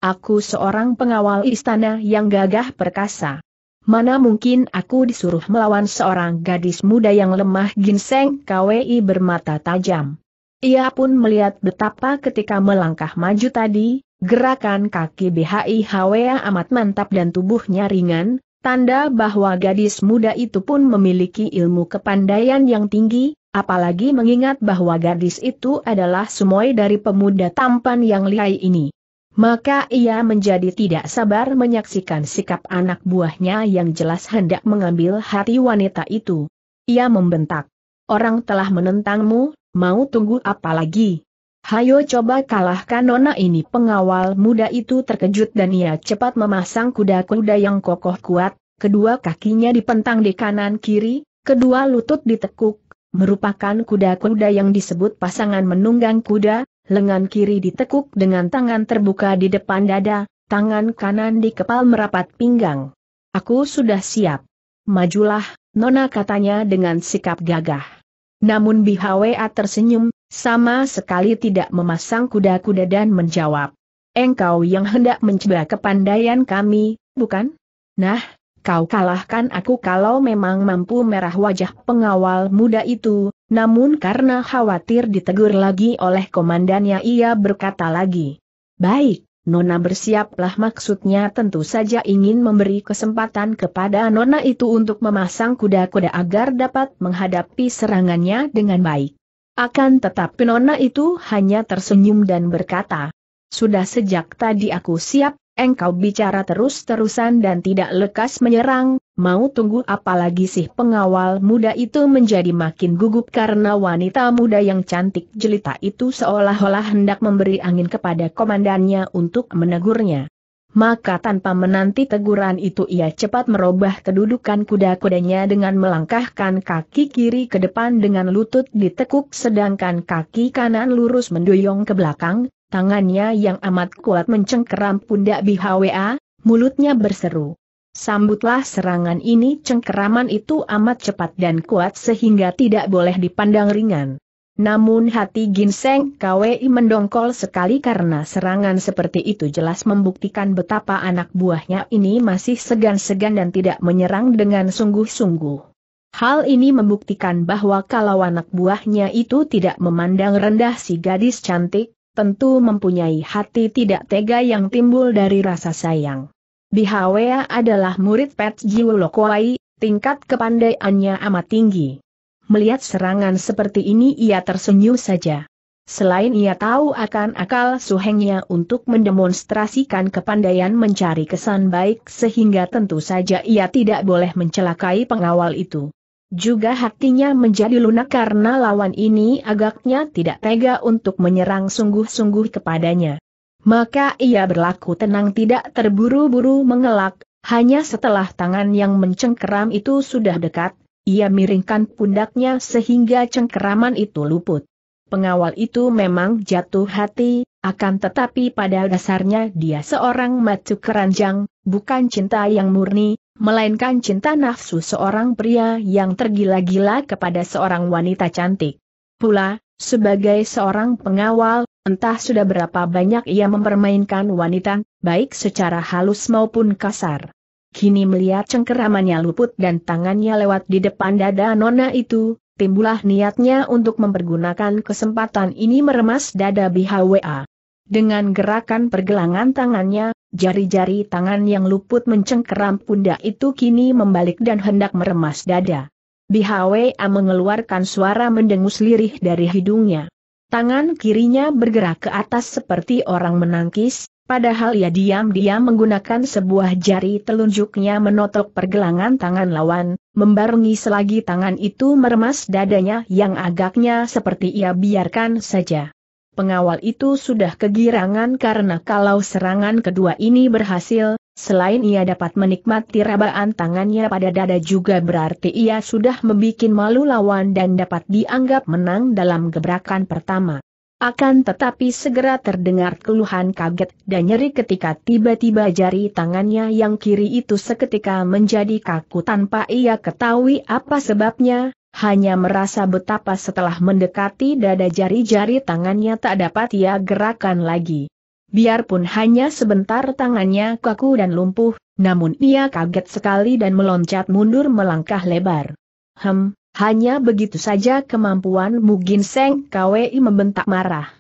Aku seorang pengawal istana yang gagah perkasa. Mana mungkin aku disuruh melawan seorang gadis muda yang lemah ginseng KWI bermata tajam. Ia pun melihat betapa ketika melangkah maju tadi, gerakan kaki BHI HWA amat mantap dan tubuhnya ringan, tanda bahwa gadis muda itu pun memiliki ilmu kepandaian yang tinggi, apalagi mengingat bahwa gadis itu adalah sumoi dari pemuda tampan yang lihai ini. Maka ia menjadi tidak sabar menyaksikan sikap anak buahnya yang jelas hendak mengambil hati wanita itu. Ia membentak. Orang telah menentangmu, mau tunggu apa lagi? Hayo coba kalahkan nona ini pengawal muda itu terkejut dan ia cepat memasang kuda-kuda yang kokoh kuat, kedua kakinya dipentang di kanan kiri, kedua lutut ditekuk, merupakan kuda-kuda yang disebut pasangan menunggang kuda, lengan kiri ditekuk dengan tangan terbuka di depan dada, tangan kanan di kepala merapat pinggang. Aku sudah siap. Majulah, Nona katanya dengan sikap gagah. Namun Bihwa tersenyum, sama sekali tidak memasang kuda-kuda dan menjawab. Engkau yang hendak mencoba kepandaian kami, bukan? Nah, Kau kalahkan aku kalau memang mampu merah wajah pengawal muda itu, namun karena khawatir ditegur lagi oleh komandannya ia berkata lagi. Baik, Nona bersiaplah maksudnya tentu saja ingin memberi kesempatan kepada Nona itu untuk memasang kuda-kuda agar dapat menghadapi serangannya dengan baik. Akan tetapi Nona itu hanya tersenyum dan berkata, Sudah sejak tadi aku siap, engkau bicara terus-terusan dan tidak lekas menyerang, mau tunggu apalagi sih pengawal muda itu menjadi makin gugup karena wanita muda yang cantik jelita itu seolah-olah hendak memberi angin kepada komandannya untuk menegurnya. Maka tanpa menanti teguran itu ia cepat merubah kedudukan kuda-kudanya dengan melangkahkan kaki kiri ke depan dengan lutut ditekuk sedangkan kaki kanan lurus mendoyong ke belakang, Tangannya yang amat kuat mencengkeram pundak BHWA, mulutnya berseru. Sambutlah serangan ini cengkeraman itu amat cepat dan kuat sehingga tidak boleh dipandang ringan. Namun hati ginseng KWI mendongkol sekali karena serangan seperti itu jelas membuktikan betapa anak buahnya ini masih segan-segan dan tidak menyerang dengan sungguh-sungguh. Hal ini membuktikan bahwa kalau anak buahnya itu tidak memandang rendah si gadis cantik, tentu mempunyai hati tidak tega yang timbul dari rasa sayang. Bihawea adalah murid Pet Jiu tingkat kepandaiannya amat tinggi. Melihat serangan seperti ini ia tersenyum saja. Selain ia tahu akan akal suhengnya untuk mendemonstrasikan kepandaian mencari kesan baik sehingga tentu saja ia tidak boleh mencelakai pengawal itu. Juga hatinya menjadi lunak karena lawan ini agaknya tidak tega untuk menyerang sungguh-sungguh kepadanya. Maka ia berlaku tenang tidak terburu-buru mengelak, hanya setelah tangan yang mencengkeram itu sudah dekat, ia miringkan pundaknya sehingga cengkeraman itu luput. Pengawal itu memang jatuh hati, akan tetapi pada dasarnya dia seorang macu keranjang, bukan cinta yang murni, melainkan cinta nafsu seorang pria yang tergila-gila kepada seorang wanita cantik. Pula, sebagai seorang pengawal, entah sudah berapa banyak ia mempermainkan wanita, baik secara halus maupun kasar. Kini melihat cengkeramannya luput dan tangannya lewat di depan dada nona itu, timbullah niatnya untuk mempergunakan kesempatan ini meremas dada BHWA. Dengan gerakan pergelangan tangannya, Jari-jari tangan yang luput mencengkeram pundak itu kini membalik dan hendak meremas dada. a mengeluarkan suara mendengus lirih dari hidungnya. Tangan kirinya bergerak ke atas seperti orang menangkis, padahal ia diam-diam menggunakan sebuah jari telunjuknya menotok pergelangan tangan lawan, membarungi selagi tangan itu meremas dadanya yang agaknya seperti ia biarkan saja pengawal itu sudah kegirangan karena kalau serangan kedua ini berhasil, selain ia dapat menikmati rabaan tangannya pada dada juga berarti ia sudah membuat malu lawan dan dapat dianggap menang dalam gebrakan pertama. Akan tetapi segera terdengar keluhan kaget dan nyeri ketika tiba-tiba jari tangannya yang kiri itu seketika menjadi kaku tanpa ia ketahui apa sebabnya, hanya merasa betapa setelah mendekati dada jari-jari tangannya tak dapat ia gerakan lagi. Biarpun hanya sebentar tangannya kaku dan lumpuh, namun ia kaget sekali dan meloncat mundur melangkah lebar. Hem, hanya begitu saja kemampuan Mugin Seng KWI membentak marah.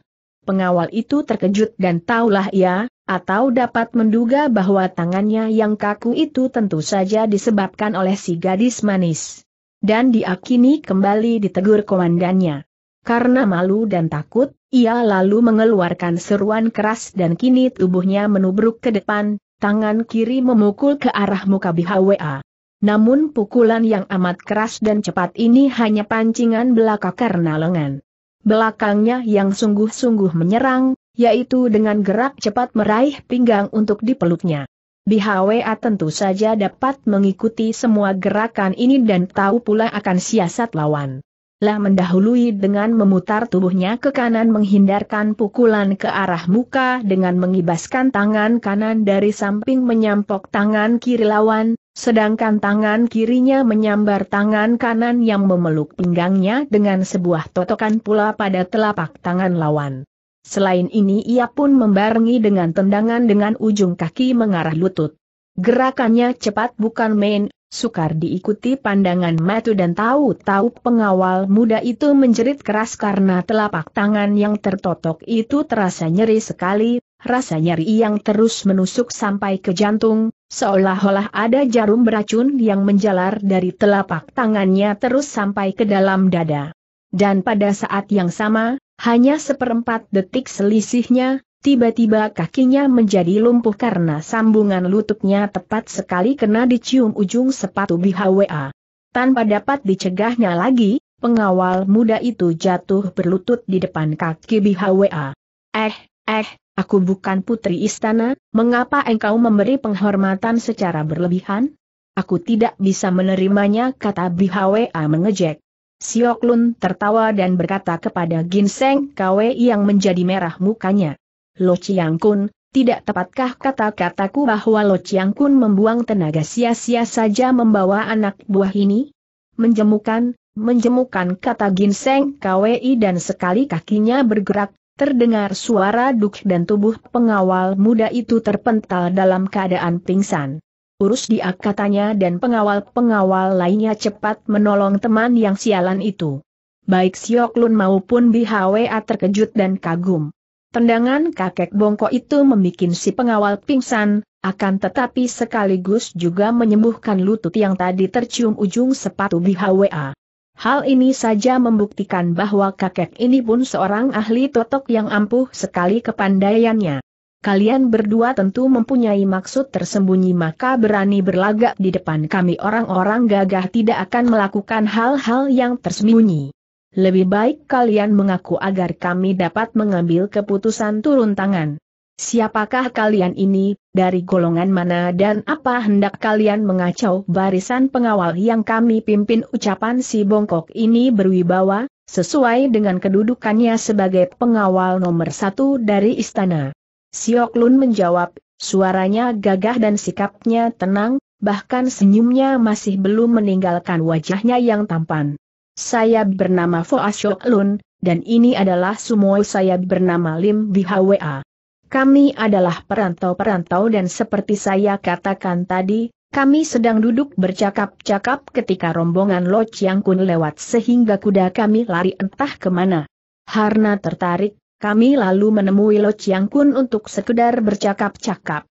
Pengawal itu terkejut dan taulah ia, atau dapat menduga bahwa tangannya yang kaku itu tentu saja disebabkan oleh si gadis manis dan diakini kembali ditegur komandannya. Karena malu dan takut, ia lalu mengeluarkan seruan keras dan kini tubuhnya menubruk ke depan, tangan kiri memukul ke arah muka BHWA. Namun pukulan yang amat keras dan cepat ini hanya pancingan belaka karena lengan. Belakangnya yang sungguh-sungguh menyerang, yaitu dengan gerak cepat meraih pinggang untuk dipeluknya. BHWA tentu saja dapat mengikuti semua gerakan ini dan tahu pula akan siasat lawan. Lah mendahului dengan memutar tubuhnya ke kanan menghindarkan pukulan ke arah muka dengan mengibaskan tangan kanan dari samping menyampok tangan kiri lawan, sedangkan tangan kirinya menyambar tangan kanan yang memeluk pinggangnya dengan sebuah totokan pula pada telapak tangan lawan. Selain ini ia pun membarengi dengan tendangan dengan ujung kaki mengarah lutut. Gerakannya cepat bukan main, sukar diikuti pandangan matu dan tahu-tahu pengawal muda itu menjerit keras karena telapak tangan yang tertotok itu terasa nyeri sekali, rasa nyeri yang terus menusuk sampai ke jantung, seolah-olah ada jarum beracun yang menjalar dari telapak tangannya terus sampai ke dalam dada. Dan pada saat yang sama, hanya seperempat detik selisihnya, tiba-tiba kakinya menjadi lumpuh karena sambungan lututnya tepat sekali kena dicium ujung sepatu BHWA. Tanpa dapat dicegahnya lagi, pengawal muda itu jatuh berlutut di depan kaki BHWA. Eh, eh, aku bukan putri istana, mengapa engkau memberi penghormatan secara berlebihan? Aku tidak bisa menerimanya kata BHWA mengejek. Siok Lun tertawa dan berkata kepada Ginseng Kwe yang menjadi merah mukanya. Lo Chiang Kun, tidak tepatkah kata-kataku bahwa Lo Chiang Kun membuang tenaga sia-sia saja membawa anak buah ini? Menjemukan, menjemukan kata Ginseng Kwi dan sekali kakinya bergerak, terdengar suara duk dan tubuh pengawal muda itu terpental dalam keadaan pingsan urus dia katanya dan pengawal-pengawal lainnya cepat menolong teman yang sialan itu. Baik Siok Lun maupun Hwa terkejut dan kagum. Tendangan kakek bongkok itu membuat si pengawal pingsan, akan tetapi sekaligus juga menyembuhkan lutut yang tadi tercium ujung sepatu Hwa. Hal ini saja membuktikan bahwa kakek ini pun seorang ahli totok yang ampuh sekali kepandaiannya kalian berdua tentu mempunyai maksud tersembunyi maka berani berlagak di depan kami orang-orang gagah tidak akan melakukan hal-hal yang tersembunyi. Lebih baik kalian mengaku agar kami dapat mengambil keputusan turun tangan. Siapakah kalian ini, dari golongan mana dan apa hendak kalian mengacau barisan pengawal yang kami pimpin ucapan si bongkok ini berwibawa, sesuai dengan kedudukannya sebagai pengawal nomor satu dari istana. Siok Lun menjawab, suaranya gagah dan sikapnya tenang, bahkan senyumnya masih belum meninggalkan wajahnya yang tampan. Saya bernama Foa Siok Lun, dan ini adalah semua saya bernama Lim Bihwa. Kami adalah perantau-perantau dan seperti saya katakan tadi, kami sedang duduk bercakap-cakap ketika rombongan Lo Chiang Kun lewat sehingga kuda kami lari entah kemana. Harna tertarik kami lalu menemui Lo Chiang Kun untuk sekedar bercakap-cakap.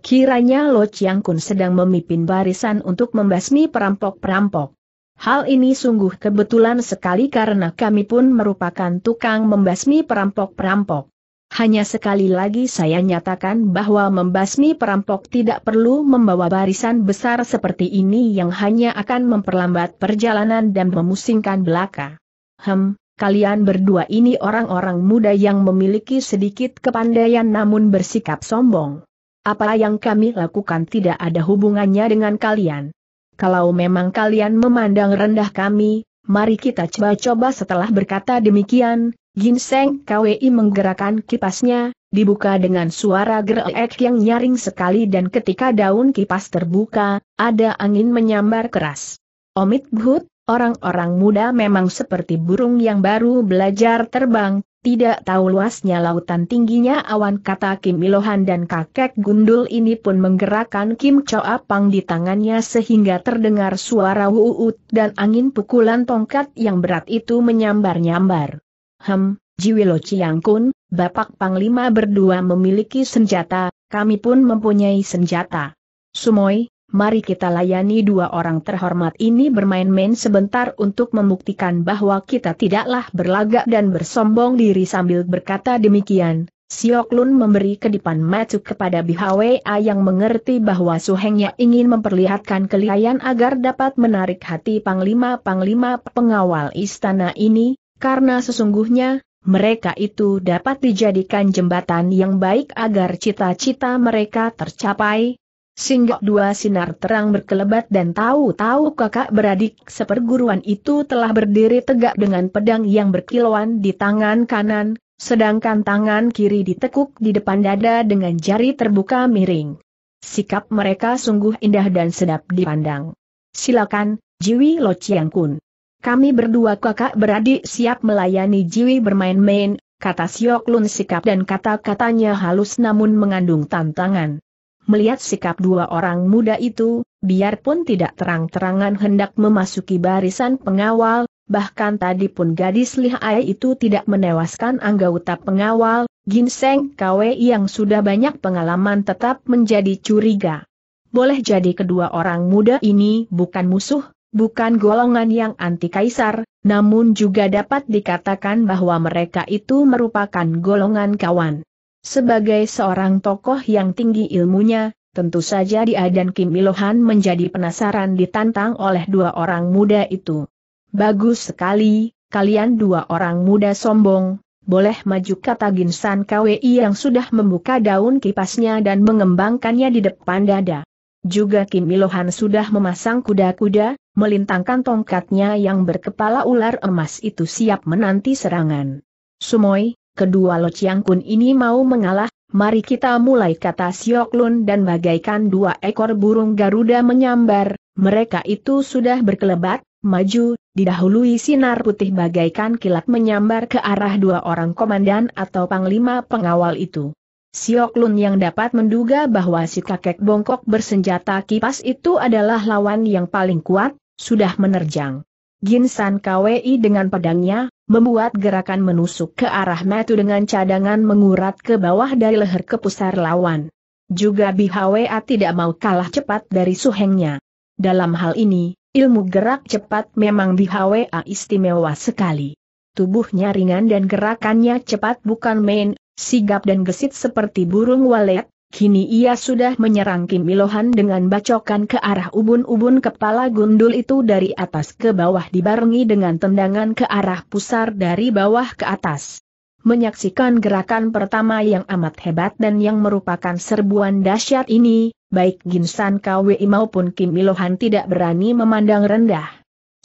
Kiranya Lo Chiang Kun sedang memimpin barisan untuk membasmi perampok-perampok. Hal ini sungguh kebetulan sekali karena kami pun merupakan tukang membasmi perampok-perampok. Hanya sekali lagi saya nyatakan bahwa membasmi perampok tidak perlu membawa barisan besar seperti ini yang hanya akan memperlambat perjalanan dan memusingkan belaka. Hem, kalian berdua ini orang-orang muda yang memiliki sedikit kepandaian namun bersikap sombong. Apa yang kami lakukan tidak ada hubungannya dengan kalian. Kalau memang kalian memandang rendah kami, mari kita coba-coba setelah berkata demikian, Ginseng KWI menggerakkan kipasnya, dibuka dengan suara gerak yang nyaring sekali dan ketika daun kipas terbuka, ada angin menyambar keras. Omit Bhut, Orang-orang muda memang seperti burung yang baru belajar terbang, tidak tahu luasnya lautan tingginya awan kata Kim Ilohan dan kakek gundul ini pun menggerakkan Kim Choa Pang di tangannya sehingga terdengar suara wuut dan angin pukulan tongkat yang berat itu menyambar-nyambar. Hem, Jiwilo Chiang Kun, Bapak Panglima berdua memiliki senjata, kami pun mempunyai senjata. Sumoi mari kita layani dua orang terhormat ini bermain-main sebentar untuk membuktikan bahwa kita tidaklah berlagak dan bersombong diri sambil berkata demikian. Siok Lun memberi kedipan mata kepada Bi Bihwa yang mengerti bahwa suhengnya ingin memperlihatkan kelihayan agar dapat menarik hati panglima-panglima pengawal istana ini, karena sesungguhnya, mereka itu dapat dijadikan jembatan yang baik agar cita-cita mereka tercapai, Singgok dua sinar terang berkelebat dan tahu-tahu kakak beradik seperguruan itu telah berdiri tegak dengan pedang yang berkilauan di tangan kanan, sedangkan tangan kiri ditekuk di depan dada dengan jari terbuka miring. Sikap mereka sungguh indah dan sedap dipandang. Silakan, Jiwi Lo Chiang Kun. Kami berdua kakak beradik siap melayani Jiwi bermain-main, kata Siok Lun sikap dan kata-katanya halus namun mengandung tantangan. Melihat sikap dua orang muda itu, biarpun tidak terang-terangan hendak memasuki barisan pengawal, bahkan tadi pun gadis lihai itu tidak menewaskan anggota pengawal, Ginseng KW yang sudah banyak pengalaman tetap menjadi curiga. Boleh jadi kedua orang muda ini bukan musuh, bukan golongan yang anti kaisar, namun juga dapat dikatakan bahwa mereka itu merupakan golongan kawan. Sebagai seorang tokoh yang tinggi ilmunya, tentu saja dia dan Kim Ilohan menjadi penasaran ditantang oleh dua orang muda itu. Bagus sekali, kalian dua orang muda sombong, boleh maju kata Ginsan KWI yang sudah membuka daun kipasnya dan mengembangkannya di depan dada. Juga Kim Ilohan sudah memasang kuda-kuda, melintangkan tongkatnya yang berkepala ular emas itu siap menanti serangan. Sumoy, kedua Lo Chiang Kun ini mau mengalah, mari kita mulai kata Siok Lun dan bagaikan dua ekor burung Garuda menyambar, mereka itu sudah berkelebat, maju, didahului sinar putih bagaikan kilat menyambar ke arah dua orang komandan atau panglima pengawal itu. Siok Lun yang dapat menduga bahwa si kakek bongkok bersenjata kipas itu adalah lawan yang paling kuat, sudah menerjang. Ginsan Kwei dengan pedangnya, membuat gerakan menusuk ke arah metu dengan cadangan mengurat ke bawah dari leher ke pusar lawan. Juga BHWA tidak mau kalah cepat dari suhengnya. Dalam hal ini, ilmu gerak cepat memang BHWA istimewa sekali. Tubuhnya ringan dan gerakannya cepat bukan main, sigap dan gesit seperti burung walet, Kini ia sudah menyerang Kim Ilohan dengan bacokan ke arah ubun-ubun kepala gundul itu dari atas ke bawah dibarengi dengan tendangan ke arah pusar dari bawah ke atas. Menyaksikan gerakan pertama yang amat hebat dan yang merupakan serbuan dahsyat ini, baik Ginsan KWI maupun Kim Ilohan tidak berani memandang rendah.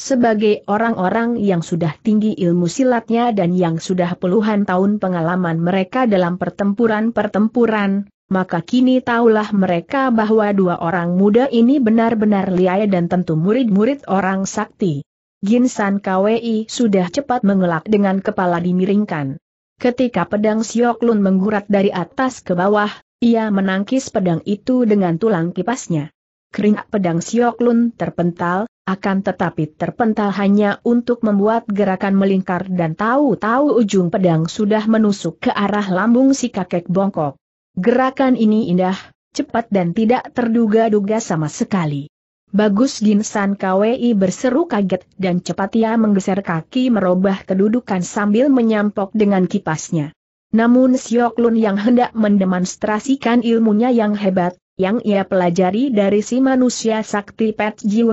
Sebagai orang-orang yang sudah tinggi ilmu silatnya dan yang sudah puluhan tahun pengalaman mereka dalam pertempuran-pertempuran, maka kini taulah mereka bahwa dua orang muda ini benar-benar liai dan tentu murid-murid orang sakti. Ginsan Kwei sudah cepat mengelak dengan kepala dimiringkan. Ketika pedang Siok-Lun menggurat dari atas ke bawah, ia menangkis pedang itu dengan tulang kipasnya. Keringat pedang Siok-Lun terpental, akan tetapi terpental hanya untuk membuat gerakan melingkar dan tahu-tahu ujung pedang sudah menusuk ke arah lambung si kakek bongkok. Gerakan ini indah, cepat dan tidak terduga-duga sama sekali. Bagus Ginsan KWI berseru kaget dan cepat ia menggeser kaki merubah kedudukan sambil menyampok dengan kipasnya. Namun Siok Lun yang hendak mendemonstrasikan ilmunya yang hebat, yang ia pelajari dari si manusia sakti Pet Jiu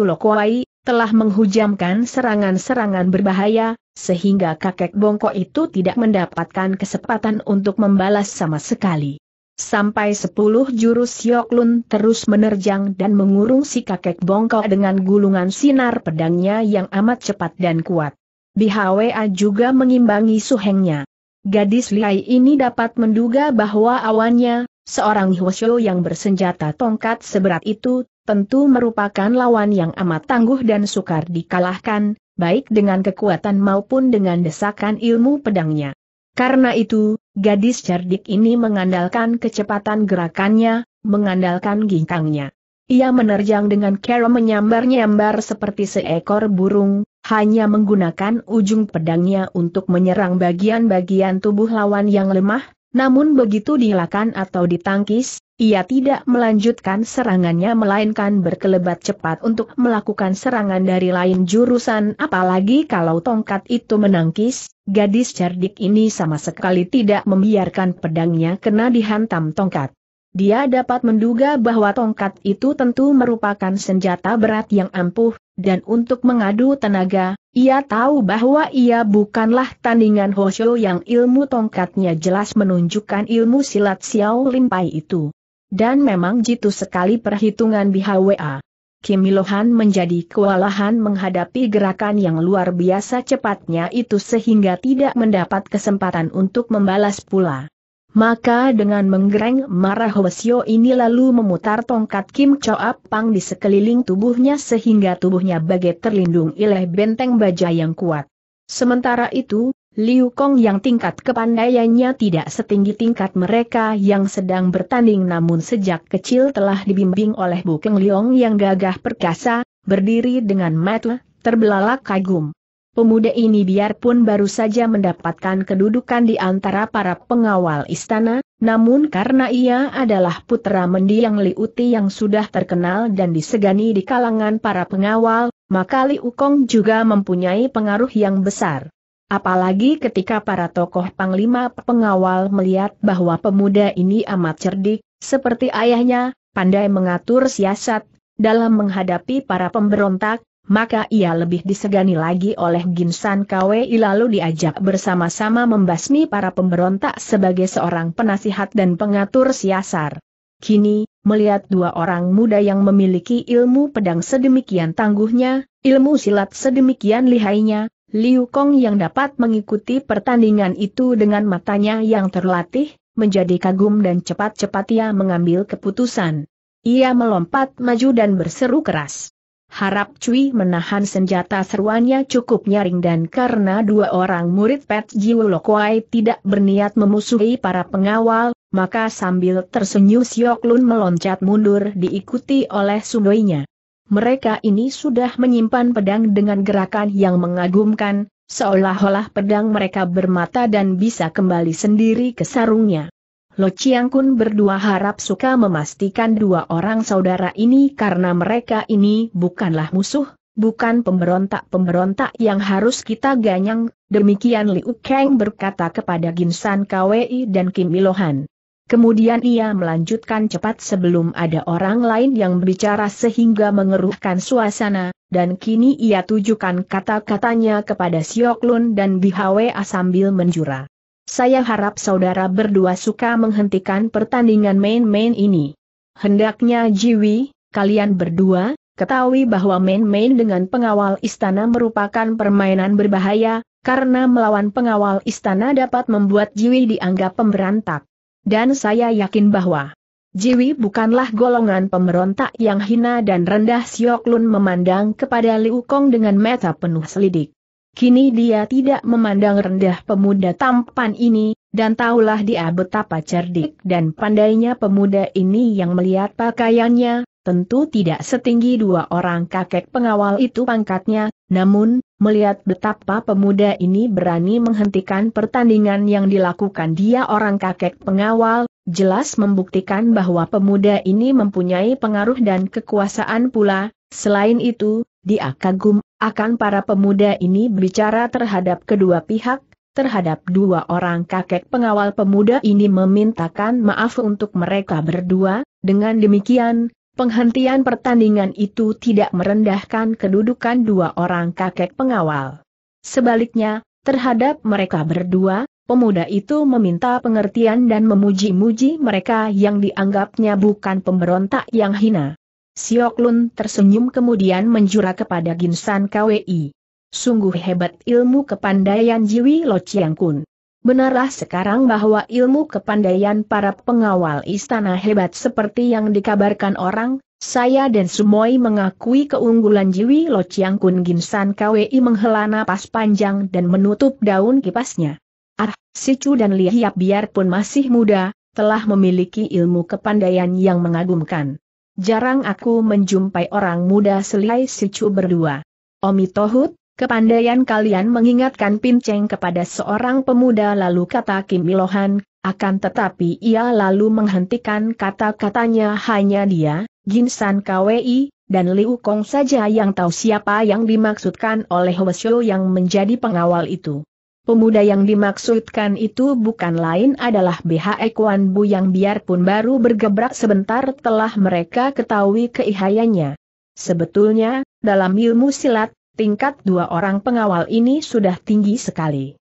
telah menghujamkan serangan-serangan berbahaya, sehingga kakek bongkok itu tidak mendapatkan kesempatan untuk membalas sama sekali. Sampai sepuluh jurus Yoklun terus menerjang dan mengurung si kakek bongkok dengan gulungan sinar pedangnya yang amat cepat dan kuat. Bihawa juga mengimbangi suhengnya. Gadis liai ini dapat menduga bahwa awannya, seorang Hwasyo yang bersenjata tongkat seberat itu, tentu merupakan lawan yang amat tangguh dan sukar dikalahkan, baik dengan kekuatan maupun dengan desakan ilmu pedangnya. Karena itu, Gadis cerdik ini mengandalkan kecepatan gerakannya, mengandalkan ginkangnya. Ia menerjang dengan cara menyambar-nyambar seperti seekor burung, hanya menggunakan ujung pedangnya untuk menyerang bagian-bagian tubuh lawan yang lemah, namun begitu dihilakan atau ditangkis, ia tidak melanjutkan serangannya melainkan berkelebat cepat untuk melakukan serangan dari lain jurusan apalagi kalau tongkat itu menangkis, gadis cerdik ini sama sekali tidak membiarkan pedangnya kena dihantam tongkat. Dia dapat menduga bahwa tongkat itu tentu merupakan senjata berat yang ampuh, dan untuk mengadu tenaga, ia tahu bahwa ia bukanlah tandingan Hoshio yang ilmu tongkatnya jelas menunjukkan ilmu silat Xiao Limpai itu. Dan memang jitu sekali perhitungan BHWA. Kim Ilohan menjadi kewalahan menghadapi gerakan yang luar biasa cepatnya itu sehingga tidak mendapat kesempatan untuk membalas pula. Maka dengan menggereng marah Hwasyo ini lalu memutar tongkat Kim Choap Pang di sekeliling tubuhnya sehingga tubuhnya bagai terlindung oleh benteng baja yang kuat. Sementara itu, Liu Kong yang tingkat kepandaiannya tidak setinggi tingkat mereka yang sedang bertanding namun sejak kecil telah dibimbing oleh Keng Liong yang gagah perkasa, berdiri dengan mata terbelalak kagum. Pemuda ini biarpun baru saja mendapatkan kedudukan di antara para pengawal istana, namun karena ia adalah putra mendiang Liuti yang sudah terkenal dan disegani di kalangan para pengawal, maka Liu Kong juga mempunyai pengaruh yang besar. Apalagi ketika para tokoh panglima pengawal melihat bahwa pemuda ini amat cerdik, seperti ayahnya, pandai mengatur siasat, dalam menghadapi para pemberontak, maka ia lebih disegani lagi oleh Ginsan Kwei lalu diajak bersama-sama membasmi para pemberontak sebagai seorang penasihat dan pengatur siasar. Kini, melihat dua orang muda yang memiliki ilmu pedang sedemikian tangguhnya, ilmu silat sedemikian lihainya, Liu Kong yang dapat mengikuti pertandingan itu dengan matanya yang terlatih, menjadi kagum dan cepat-cepat ia mengambil keputusan. Ia melompat maju dan berseru keras. Harap Cui menahan senjata seruannya cukup nyaring dan karena dua orang murid Pet Jiu Lokwai tidak berniat memusuhi para pengawal, maka sambil tersenyum Siok Lun meloncat mundur diikuti oleh sudoinya mereka ini sudah menyimpan pedang dengan gerakan yang mengagumkan, seolah-olah pedang mereka bermata dan bisa kembali sendiri ke sarungnya. Lo Chiang Kun berdua harap suka memastikan dua orang saudara ini karena mereka ini bukanlah musuh, bukan pemberontak-pemberontak yang harus kita ganyang, demikian Liu Kang berkata kepada Ginsan Kwei dan Kim Ilohan. Kemudian ia melanjutkan cepat sebelum ada orang lain yang berbicara sehingga mengeruhkan suasana, dan kini ia tujukan kata-katanya kepada Sioklun dan Bihwa asambil menjura. Saya harap saudara berdua suka menghentikan pertandingan main-main ini. Hendaknya Jiwi, kalian berdua, ketahui bahwa main-main dengan pengawal istana merupakan permainan berbahaya, karena melawan pengawal istana dapat membuat Jiwi dianggap pemberantak. Dan saya yakin bahwa Jiwi bukanlah golongan pemberontak yang hina dan rendah Siok Lun memandang kepada Liu Kong dengan mata penuh selidik. Kini dia tidak memandang rendah pemuda tampan ini, dan tahulah dia betapa cerdik dan pandainya pemuda ini yang melihat pakaiannya, tentu tidak setinggi dua orang kakek pengawal itu pangkatnya, namun, melihat betapa pemuda ini berani menghentikan pertandingan yang dilakukan dia orang kakek pengawal, jelas membuktikan bahwa pemuda ini mempunyai pengaruh dan kekuasaan pula, selain itu, dia kagum akan para pemuda ini berbicara terhadap kedua pihak, terhadap dua orang kakek pengawal pemuda ini memintakan maaf untuk mereka berdua, dengan demikian, Penghentian pertandingan itu tidak merendahkan kedudukan dua orang kakek pengawal. Sebaliknya, terhadap mereka berdua, pemuda itu meminta pengertian dan memuji-muji mereka yang dianggapnya bukan pemberontak yang hina. Siok Lun tersenyum kemudian menjura kepada Ginsan KWI. Sungguh hebat ilmu kepandaian Jiwi Lo Chiang Kun. Benarlah sekarang bahwa ilmu kepandaian para pengawal istana hebat seperti yang dikabarkan orang, saya dan Sumoi mengakui keunggulan Jiwi Lo Chiang Kun Ginsan KWI menghela napas panjang dan menutup daun kipasnya. Ah, si Chu dan Li Hiap biarpun masih muda, telah memiliki ilmu kepandaian yang mengagumkan. Jarang aku menjumpai orang muda selai si Chu berdua. Omi Tohut, Kepandaian kalian mengingatkan pinceng kepada seorang pemuda lalu kata Kim Ilohan, akan tetapi ia lalu menghentikan kata-katanya hanya dia, San KWI, dan Liu Kong saja yang tahu siapa yang dimaksudkan oleh Wesyo yang menjadi pengawal itu. Pemuda yang dimaksudkan itu bukan lain adalah BHE Kuan Bu yang biarpun baru bergebrak sebentar telah mereka ketahui keihayanya. Sebetulnya, dalam ilmu silat, tingkat dua orang pengawal ini sudah tinggi sekali.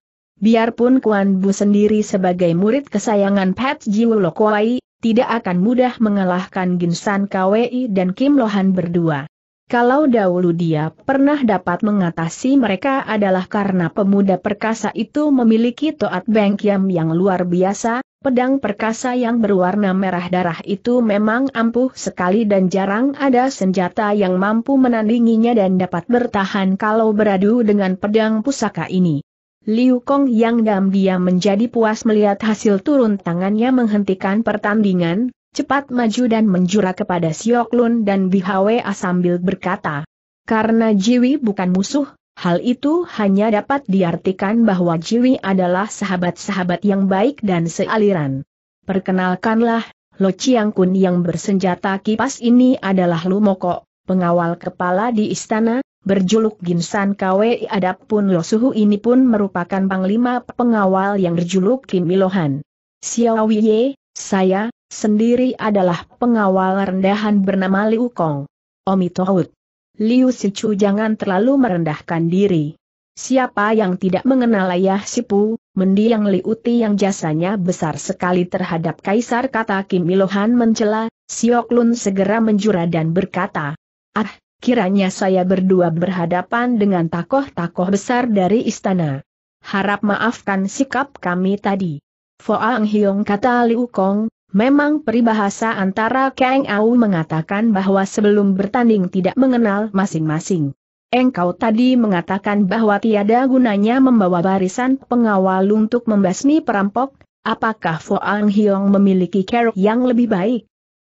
Biarpun Kuan Bu sendiri sebagai murid kesayangan Pat Jiwo tidak akan mudah mengalahkan Ginsan KWI dan Kim Lohan berdua. Kalau dahulu dia pernah dapat mengatasi mereka adalah karena pemuda perkasa itu memiliki toat bengkiam yang luar biasa, pedang perkasa yang berwarna merah darah itu memang ampuh sekali dan jarang ada senjata yang mampu menandinginya dan dapat bertahan kalau beradu dengan pedang pusaka ini. Liu Kong yang diam-diam menjadi puas melihat hasil turun tangannya menghentikan pertandingan, cepat maju dan menjura kepada Siok Lun dan Bihwa sambil berkata, karena Jiwi bukan musuh, hal itu hanya dapat diartikan bahwa Jiwi adalah sahabat-sahabat yang baik dan sealiran. Perkenalkanlah, Lo Chiang Kun yang bersenjata kipas ini adalah Lumoko, pengawal kepala di istana, berjuluk Ginsan Kwe. adapun Lo Suhu ini pun merupakan panglima pengawal yang berjuluk Kim Ilohan. Xiao Wei, saya, sendiri adalah pengawal rendahan bernama Liu Kong. Omi Tohut. Liu Sichu jangan terlalu merendahkan diri. Siapa yang tidak mengenal ayah Sipu, mendiang Liuti yang jasanya besar sekali terhadap Kaisar kata Kim Ilohan mencela, Siok Lun segera menjura dan berkata, Ah, kiranya saya berdua berhadapan dengan takoh-takoh besar dari istana. Harap maafkan sikap kami tadi. Foang Hiong kata Liu Kong, memang peribahasa antara Kang Au mengatakan bahwa sebelum bertanding tidak mengenal masing-masing. Engkau tadi mengatakan bahwa tiada gunanya membawa barisan pengawal untuk membasmi perampok, apakah Foang Hiong memiliki kerok yang lebih baik?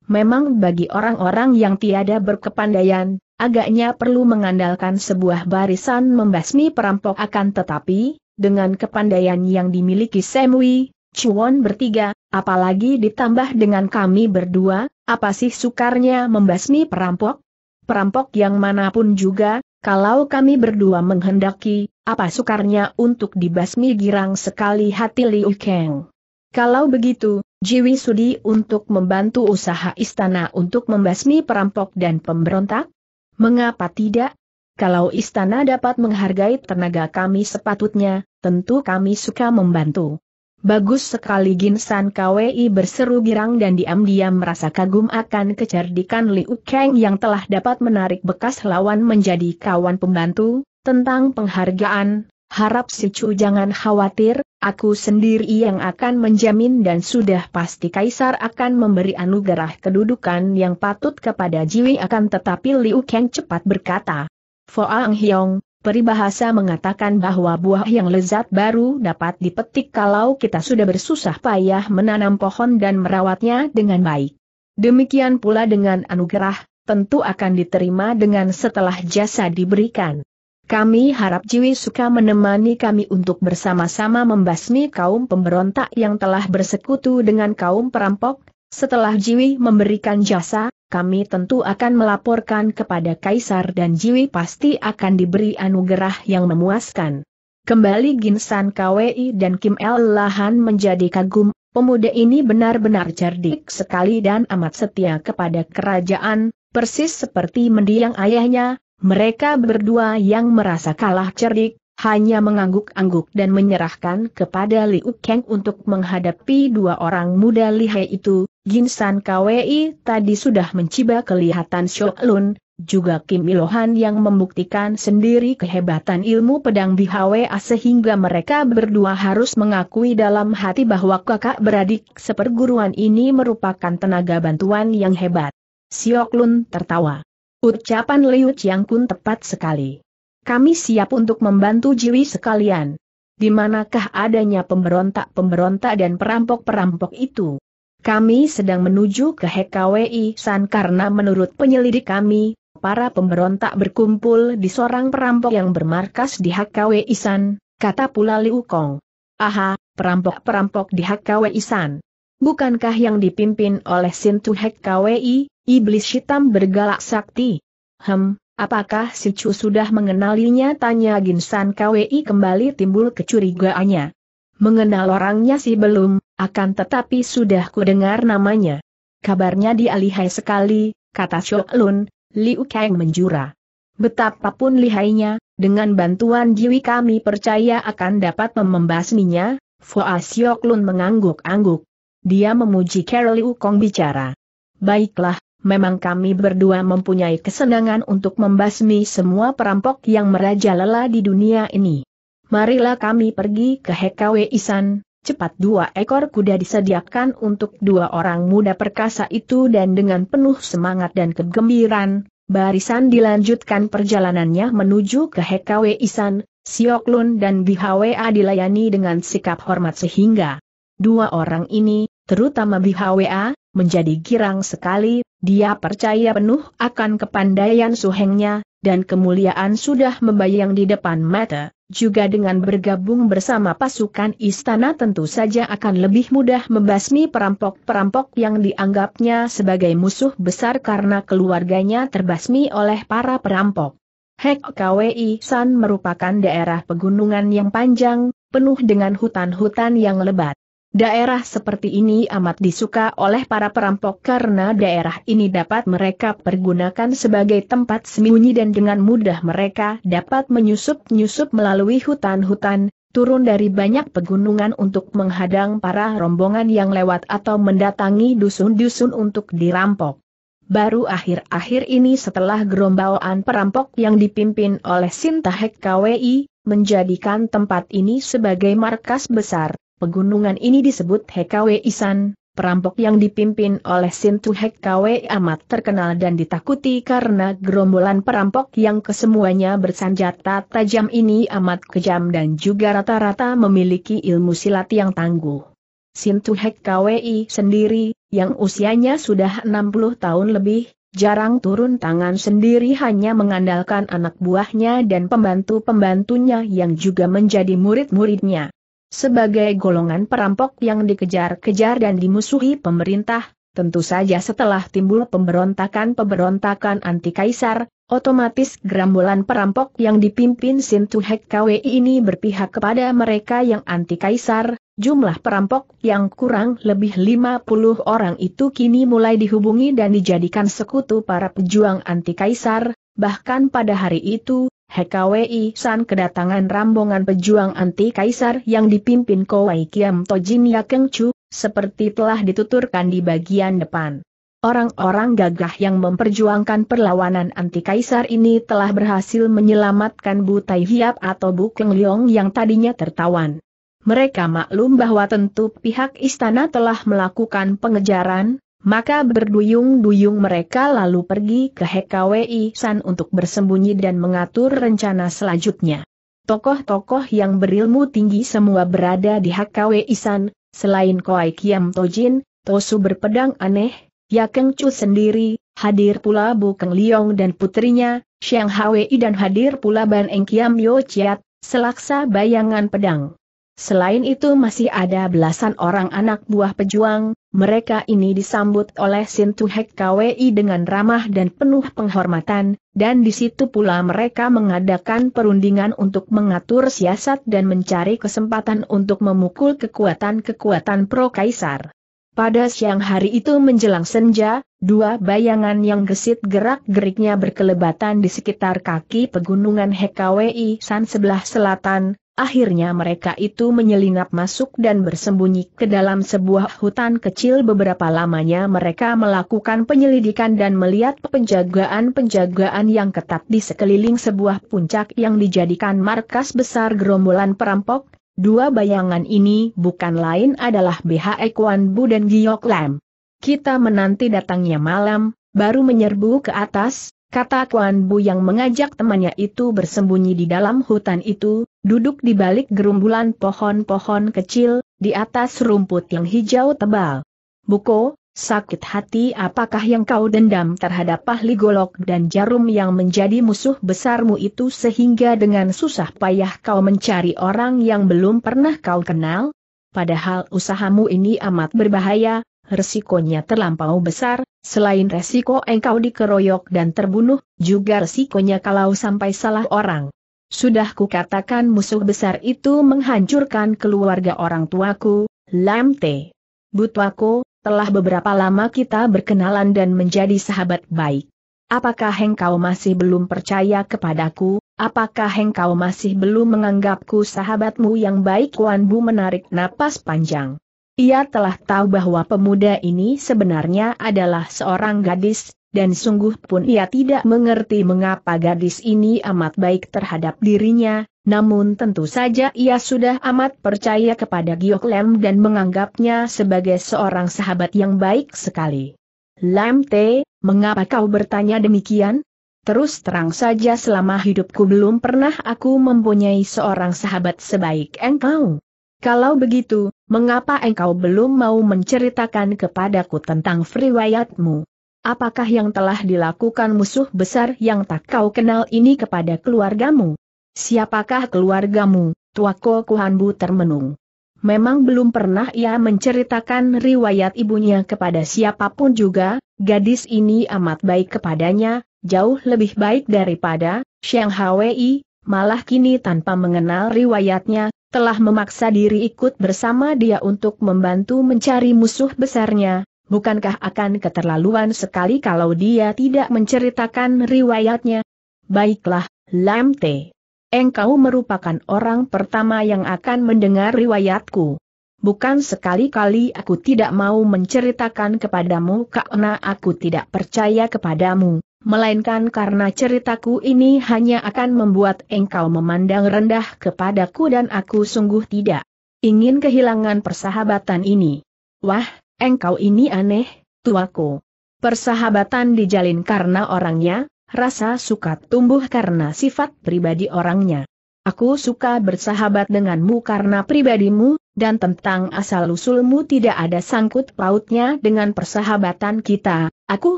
Memang bagi orang-orang yang tiada berkepandaian, agaknya perlu mengandalkan sebuah barisan membasmi perampok akan tetapi, dengan kepandaian yang dimiliki Semwi, Cuan bertiga, apalagi ditambah dengan kami berdua, apa sih sukarnya membasmi perampok? Perampok yang manapun juga, kalau kami berdua menghendaki, apa sukarnya untuk dibasmi girang sekali hati Liu Kang? Kalau begitu, Jiwi sudi untuk membantu usaha istana untuk membasmi perampok dan pemberontak? Mengapa tidak? Kalau istana dapat menghargai tenaga kami sepatutnya, tentu kami suka membantu. Bagus sekali Ginsan Kwei berseru girang dan diam-diam merasa kagum akan kecerdikan Liu Kang yang telah dapat menarik bekas lawan menjadi kawan pembantu, tentang penghargaan, harap si Chu jangan khawatir, aku sendiri yang akan menjamin dan sudah pasti Kaisar akan memberi anugerah kedudukan yang patut kepada Jiwi akan tetapi Liu Kang cepat berkata. Foang Hyong, Peribahasa mengatakan bahwa buah yang lezat baru dapat dipetik kalau kita sudah bersusah payah menanam pohon dan merawatnya dengan baik. Demikian pula dengan anugerah, tentu akan diterima dengan setelah jasa diberikan. Kami harap Jiwi suka menemani kami untuk bersama-sama membasmi kaum pemberontak yang telah bersekutu dengan kaum perampok, setelah Jiwi memberikan jasa, kami tentu akan melaporkan kepada Kaisar dan Jiwi pasti akan diberi anugerah yang memuaskan. Kembali Ginsan KWI dan Kim El Lahan menjadi kagum, pemuda ini benar-benar cerdik sekali dan amat setia kepada kerajaan, persis seperti mendiang ayahnya, mereka berdua yang merasa kalah cerdik, hanya mengangguk-angguk dan menyerahkan kepada Liu Kang untuk menghadapi dua orang muda lihai itu, Ginsan KWI tadi sudah menciba kelihatan Syok Lun, juga Kim Ilohan yang membuktikan sendiri kehebatan ilmu pedang di HWA sehingga mereka berdua harus mengakui dalam hati bahwa kakak beradik seperguruan ini merupakan tenaga bantuan yang hebat. Siok Lun tertawa. Ucapan Liu Chiang Kun tepat sekali. Kami siap untuk membantu jiwi sekalian. Di manakah adanya pemberontak-pemberontak dan perampok-perampok itu? Kami sedang menuju ke HKWI San karena menurut penyelidik kami, para pemberontak berkumpul di seorang perampok yang bermarkas di HKWI San, kata pula Liu Kong. Aha, perampok-perampok di HKWI San. Bukankah yang dipimpin oleh Sintu HKWI, Iblis Hitam bergalak sakti? Hem, apakah si Chu sudah mengenalinya? Tanya Ginsan KWI kembali timbul kecurigaannya. Mengenal orangnya sih belum, akan tetapi sudah kudengar namanya. Kabarnya dia lihai sekali, kata Shok Lun, Liu Kang menjura. Betapapun lihainya, dengan bantuan Jiwi kami percaya akan dapat membasminya, Foa Siok Lun mengangguk-angguk. Dia memuji Carol Liu Kong bicara. Baiklah, memang kami berdua mempunyai kesenangan untuk membasmi semua perampok yang merajalela di dunia ini. Marilah kami pergi ke Hekawe Isan, cepat dua ekor kuda disediakan untuk dua orang muda perkasa itu dan dengan penuh semangat dan kegembiraan, barisan dilanjutkan perjalanannya menuju ke Hekawe Isan, Sioklun dan Bihawea dilayani dengan sikap hormat sehingga dua orang ini, terutama Bihawea, menjadi girang sekali, dia percaya penuh akan kepandaian suhengnya, dan kemuliaan sudah membayang di depan mata, juga dengan bergabung bersama pasukan istana tentu saja akan lebih mudah membasmi perampok-perampok yang dianggapnya sebagai musuh besar karena keluarganya terbasmi oleh para perampok. Hek KWI San merupakan daerah pegunungan yang panjang, penuh dengan hutan-hutan yang lebat. Daerah seperti ini amat disuka oleh para perampok karena daerah ini dapat mereka pergunakan sebagai tempat sembunyi dan dengan mudah mereka dapat menyusup-nyusup melalui hutan-hutan, turun dari banyak pegunungan untuk menghadang para rombongan yang lewat atau mendatangi dusun-dusun untuk dirampok. Baru akhir-akhir ini setelah gerombolan perampok yang dipimpin oleh Sintahek KWI, menjadikan tempat ini sebagai markas besar Pegunungan ini disebut Hekawe Isan, perampok yang dipimpin oleh Sintu Hekawe amat terkenal dan ditakuti karena gerombolan perampok yang kesemuanya bersenjata tajam ini amat kejam dan juga rata-rata memiliki ilmu silat yang tangguh. Sintu Hekwe sendiri, yang usianya sudah 60 tahun lebih, jarang turun tangan sendiri hanya mengandalkan anak buahnya dan pembantu-pembantunya yang juga menjadi murid-muridnya sebagai golongan perampok yang dikejar-kejar dan dimusuhi pemerintah, tentu saja setelah timbul pemberontakan-pemberontakan anti kaisar, otomatis gerambolan perampok yang dipimpin Sintuhek KWI ini berpihak kepada mereka yang anti kaisar, jumlah perampok yang kurang lebih 50 orang itu kini mulai dihubungi dan dijadikan sekutu para pejuang anti kaisar, bahkan pada hari itu, HKWI San kedatangan rombongan pejuang anti kaisar yang dipimpin Kowai Kiam Tojin Keng Chu, seperti telah dituturkan di bagian depan. Orang-orang gagah yang memperjuangkan perlawanan anti kaisar ini telah berhasil menyelamatkan Tai Hiap atau Bukeng Liong yang tadinya tertawan. Mereka maklum bahwa tentu pihak istana telah melakukan pengejaran, maka berduyung-duyung mereka lalu pergi ke HKWI San untuk bersembunyi dan mengatur rencana selanjutnya. Tokoh-tokoh yang berilmu tinggi semua berada di HKWI San, selain Koai Kiam Tojin, Tosu berpedang aneh, Yakeng Chu sendiri, hadir pula Bu Keng Liong dan putrinya, Xiang Hwi dan hadir pula Ban Eng Kiam Yo Chiat, selaksa bayangan pedang. Selain itu masih ada belasan orang anak buah pejuang, mereka ini disambut oleh Sintuhek KWI dengan ramah dan penuh penghormatan, dan di situ pula mereka mengadakan perundingan untuk mengatur siasat dan mencari kesempatan untuk memukul kekuatan-kekuatan pro-kaisar. Pada siang hari itu menjelang senja, dua bayangan yang gesit gerak-geriknya berkelebatan di sekitar kaki pegunungan Hekawi San sebelah selatan, Akhirnya mereka itu menyelinap masuk dan bersembunyi ke dalam sebuah hutan kecil beberapa lamanya mereka melakukan penyelidikan dan melihat penjagaan-penjagaan yang ketat di sekeliling sebuah puncak yang dijadikan markas besar gerombolan perampok, dua bayangan ini bukan lain adalah BH Ekwan Bu dan Giok Lam. Kita menanti datangnya malam, baru menyerbu ke atas, kata Kuan Bu yang mengajak temannya itu bersembunyi di dalam hutan itu, duduk di balik gerumbulan pohon-pohon kecil, di atas rumput yang hijau tebal. Buko, sakit hati apakah yang kau dendam terhadap pahli golok dan jarum yang menjadi musuh besarmu itu sehingga dengan susah payah kau mencari orang yang belum pernah kau kenal? Padahal usahamu ini amat berbahaya, resikonya terlampau besar, selain resiko engkau dikeroyok dan terbunuh, juga resikonya kalau sampai salah orang. Sudah kukatakan musuh besar itu menghancurkan keluarga orang tuaku, Lamte. Butwaku, telah beberapa lama kita berkenalan dan menjadi sahabat baik. Apakah engkau masih belum percaya kepadaku? Apakah engkau masih belum menganggapku sahabatmu yang baik? Wan Bu menarik napas panjang. Ia telah tahu bahwa pemuda ini sebenarnya adalah seorang gadis, dan sungguh pun ia tidak mengerti mengapa gadis ini amat baik terhadap dirinya, namun tentu saja ia sudah amat percaya kepada Giok Lem dan menganggapnya sebagai seorang sahabat yang baik sekali. Lam T, mengapa kau bertanya demikian? Terus terang saja selama hidupku belum pernah aku mempunyai seorang sahabat sebaik engkau. Kalau begitu, Mengapa engkau belum mau menceritakan kepadaku tentang friwayatmu? Apakah yang telah dilakukan musuh besar yang tak kau kenal ini kepada keluargamu? Siapakah keluargamu? Tuako Kuhanbu termenung. Memang belum pernah ia menceritakan riwayat ibunya kepada siapapun juga, gadis ini amat baik kepadanya, jauh lebih baik daripada Sheng Hwi, malah kini tanpa mengenal riwayatnya, telah memaksa diri ikut bersama dia untuk membantu mencari musuh besarnya, bukankah akan keterlaluan sekali kalau dia tidak menceritakan riwayatnya? Baiklah, Lam T. Engkau merupakan orang pertama yang akan mendengar riwayatku. Bukan sekali-kali aku tidak mau menceritakan kepadamu karena aku tidak percaya kepadamu, melainkan karena ceritaku ini hanya akan membuat engkau memandang rendah kepadaku dan aku sungguh tidak ingin kehilangan persahabatan ini. Wah, engkau ini aneh, tuaku. Persahabatan dijalin karena orangnya, rasa suka tumbuh karena sifat pribadi orangnya. Aku suka bersahabat denganmu karena pribadimu, dan tentang asal-usulmu tidak ada sangkut pautnya dengan persahabatan kita, Aku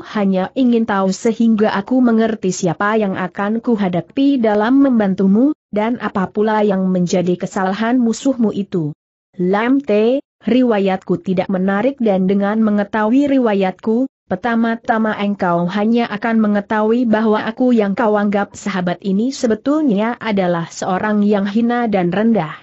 hanya ingin tahu sehingga aku mengerti siapa yang akan kuhadapi dalam membantumu, dan apa pula yang menjadi kesalahan musuhmu itu. Lam T, riwayatku tidak menarik dan dengan mengetahui riwayatku, pertama-tama engkau hanya akan mengetahui bahwa aku yang kau anggap sahabat ini sebetulnya adalah seorang yang hina dan rendah.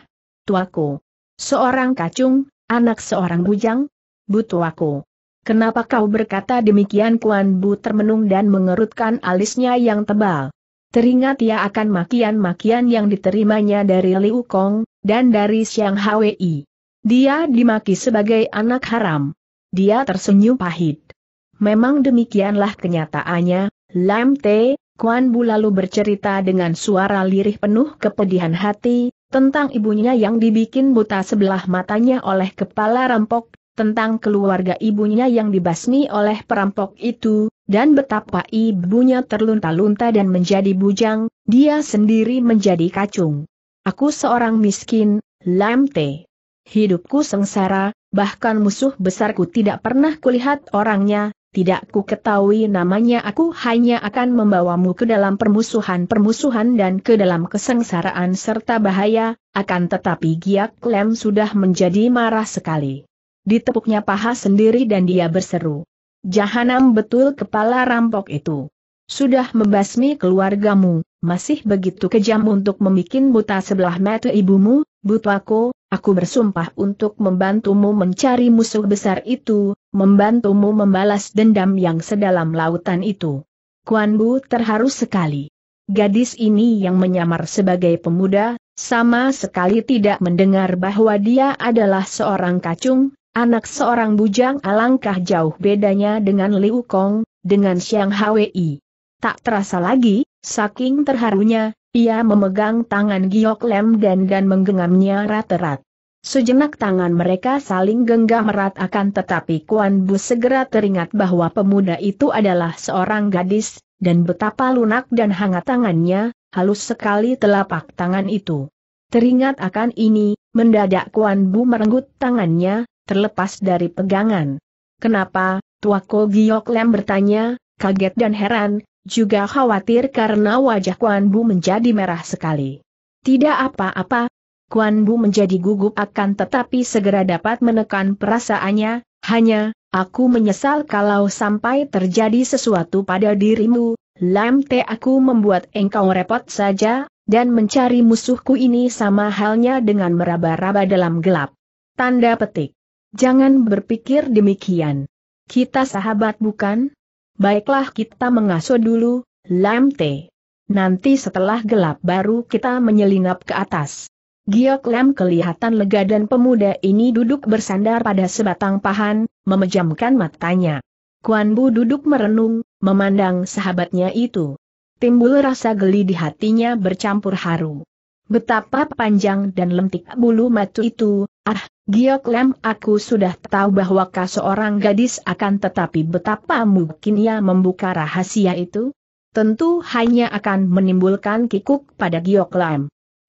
Tuaku. Seorang kacung, anak seorang bujang, butuaku. Kenapa kau berkata demikian Kuan Bu termenung dan mengerutkan alisnya yang tebal. Teringat ia akan makian-makian yang diterimanya dari Liu Kong, dan dari Xiang Hwei. Dia dimaki sebagai anak haram. Dia tersenyum pahit. Memang demikianlah kenyataannya, Lam Te, Kuan Bu lalu bercerita dengan suara lirih penuh kepedihan hati, tentang ibunya yang dibikin buta sebelah matanya oleh kepala rampok, tentang keluarga ibunya yang dibasmi oleh perampok itu, dan betapa ibunya terlunta-lunta dan menjadi bujang, dia sendiri menjadi kacung. Aku seorang miskin, lamte. Hidupku sengsara, bahkan musuh besarku tidak pernah kulihat orangnya, tidak ku ketahui namanya aku hanya akan membawamu ke dalam permusuhan-permusuhan dan ke dalam kesengsaraan serta bahaya, akan tetapi Giak Lem sudah menjadi marah sekali. Ditepuknya paha sendiri dan dia berseru. Jahanam betul kepala rampok itu. Sudah membasmi keluargamu, masih begitu kejam untuk membuat buta sebelah mata ibumu, butaku, aku bersumpah untuk membantumu mencari musuh besar itu, membantumu membalas dendam yang sedalam lautan itu. Kuan Bu terharu sekali. Gadis ini yang menyamar sebagai pemuda, sama sekali tidak mendengar bahwa dia adalah seorang kacung, Anak seorang bujang alangkah jauh bedanya dengan Liu Kong, dengan Xiang Hwi. Tak terasa lagi, saking terharunya, ia memegang tangan Giok Lem dan dan menggenggamnya rat-rat. Sejenak tangan mereka saling genggam erat akan tetapi Kuan Bu segera teringat bahwa pemuda itu adalah seorang gadis, dan betapa lunak dan hangat tangannya, halus sekali telapak tangan itu. Teringat akan ini, mendadak Kuan Bu merenggut tangannya, terlepas dari pegangan. Kenapa, Tuako Giok Lem bertanya, kaget dan heran, juga khawatir karena wajah Kuan Bu menjadi merah sekali. Tidak apa-apa, Kuan Bu menjadi gugup akan tetapi segera dapat menekan perasaannya, hanya, aku menyesal kalau sampai terjadi sesuatu pada dirimu, Lam te aku membuat engkau repot saja, dan mencari musuhku ini sama halnya dengan meraba-raba dalam gelap. Tanda petik. Jangan berpikir demikian. Kita sahabat bukan? Baiklah kita mengasuh dulu, Lam Te. Nanti setelah gelap baru kita menyelinap ke atas. Giok Lam kelihatan lega dan pemuda ini duduk bersandar pada sebatang pahan, memejamkan matanya. Kuan Bu duduk merenung, memandang sahabatnya itu. Timbul rasa geli di hatinya bercampur haru. Betapa panjang dan lentik bulu matu itu, Ah, Giok Lem aku sudah tahu bahwa kau seorang gadis akan tetapi betapa mungkin ia membuka rahasia itu? Tentu hanya akan menimbulkan kikuk pada Giok Lem.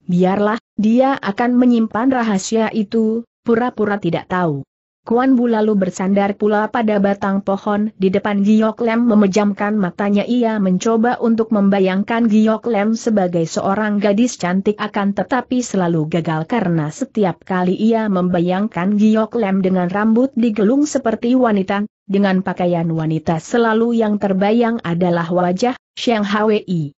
Biarlah, dia akan menyimpan rahasia itu, pura-pura tidak tahu. Kuan Bu lalu bersandar pula pada batang pohon di depan Giok Lem memejamkan matanya ia mencoba untuk membayangkan Giok Lem sebagai seorang gadis cantik akan tetapi selalu gagal karena setiap kali ia membayangkan Giok Lem dengan rambut digelung seperti wanita, dengan pakaian wanita selalu yang terbayang adalah wajah Sheng Hwi.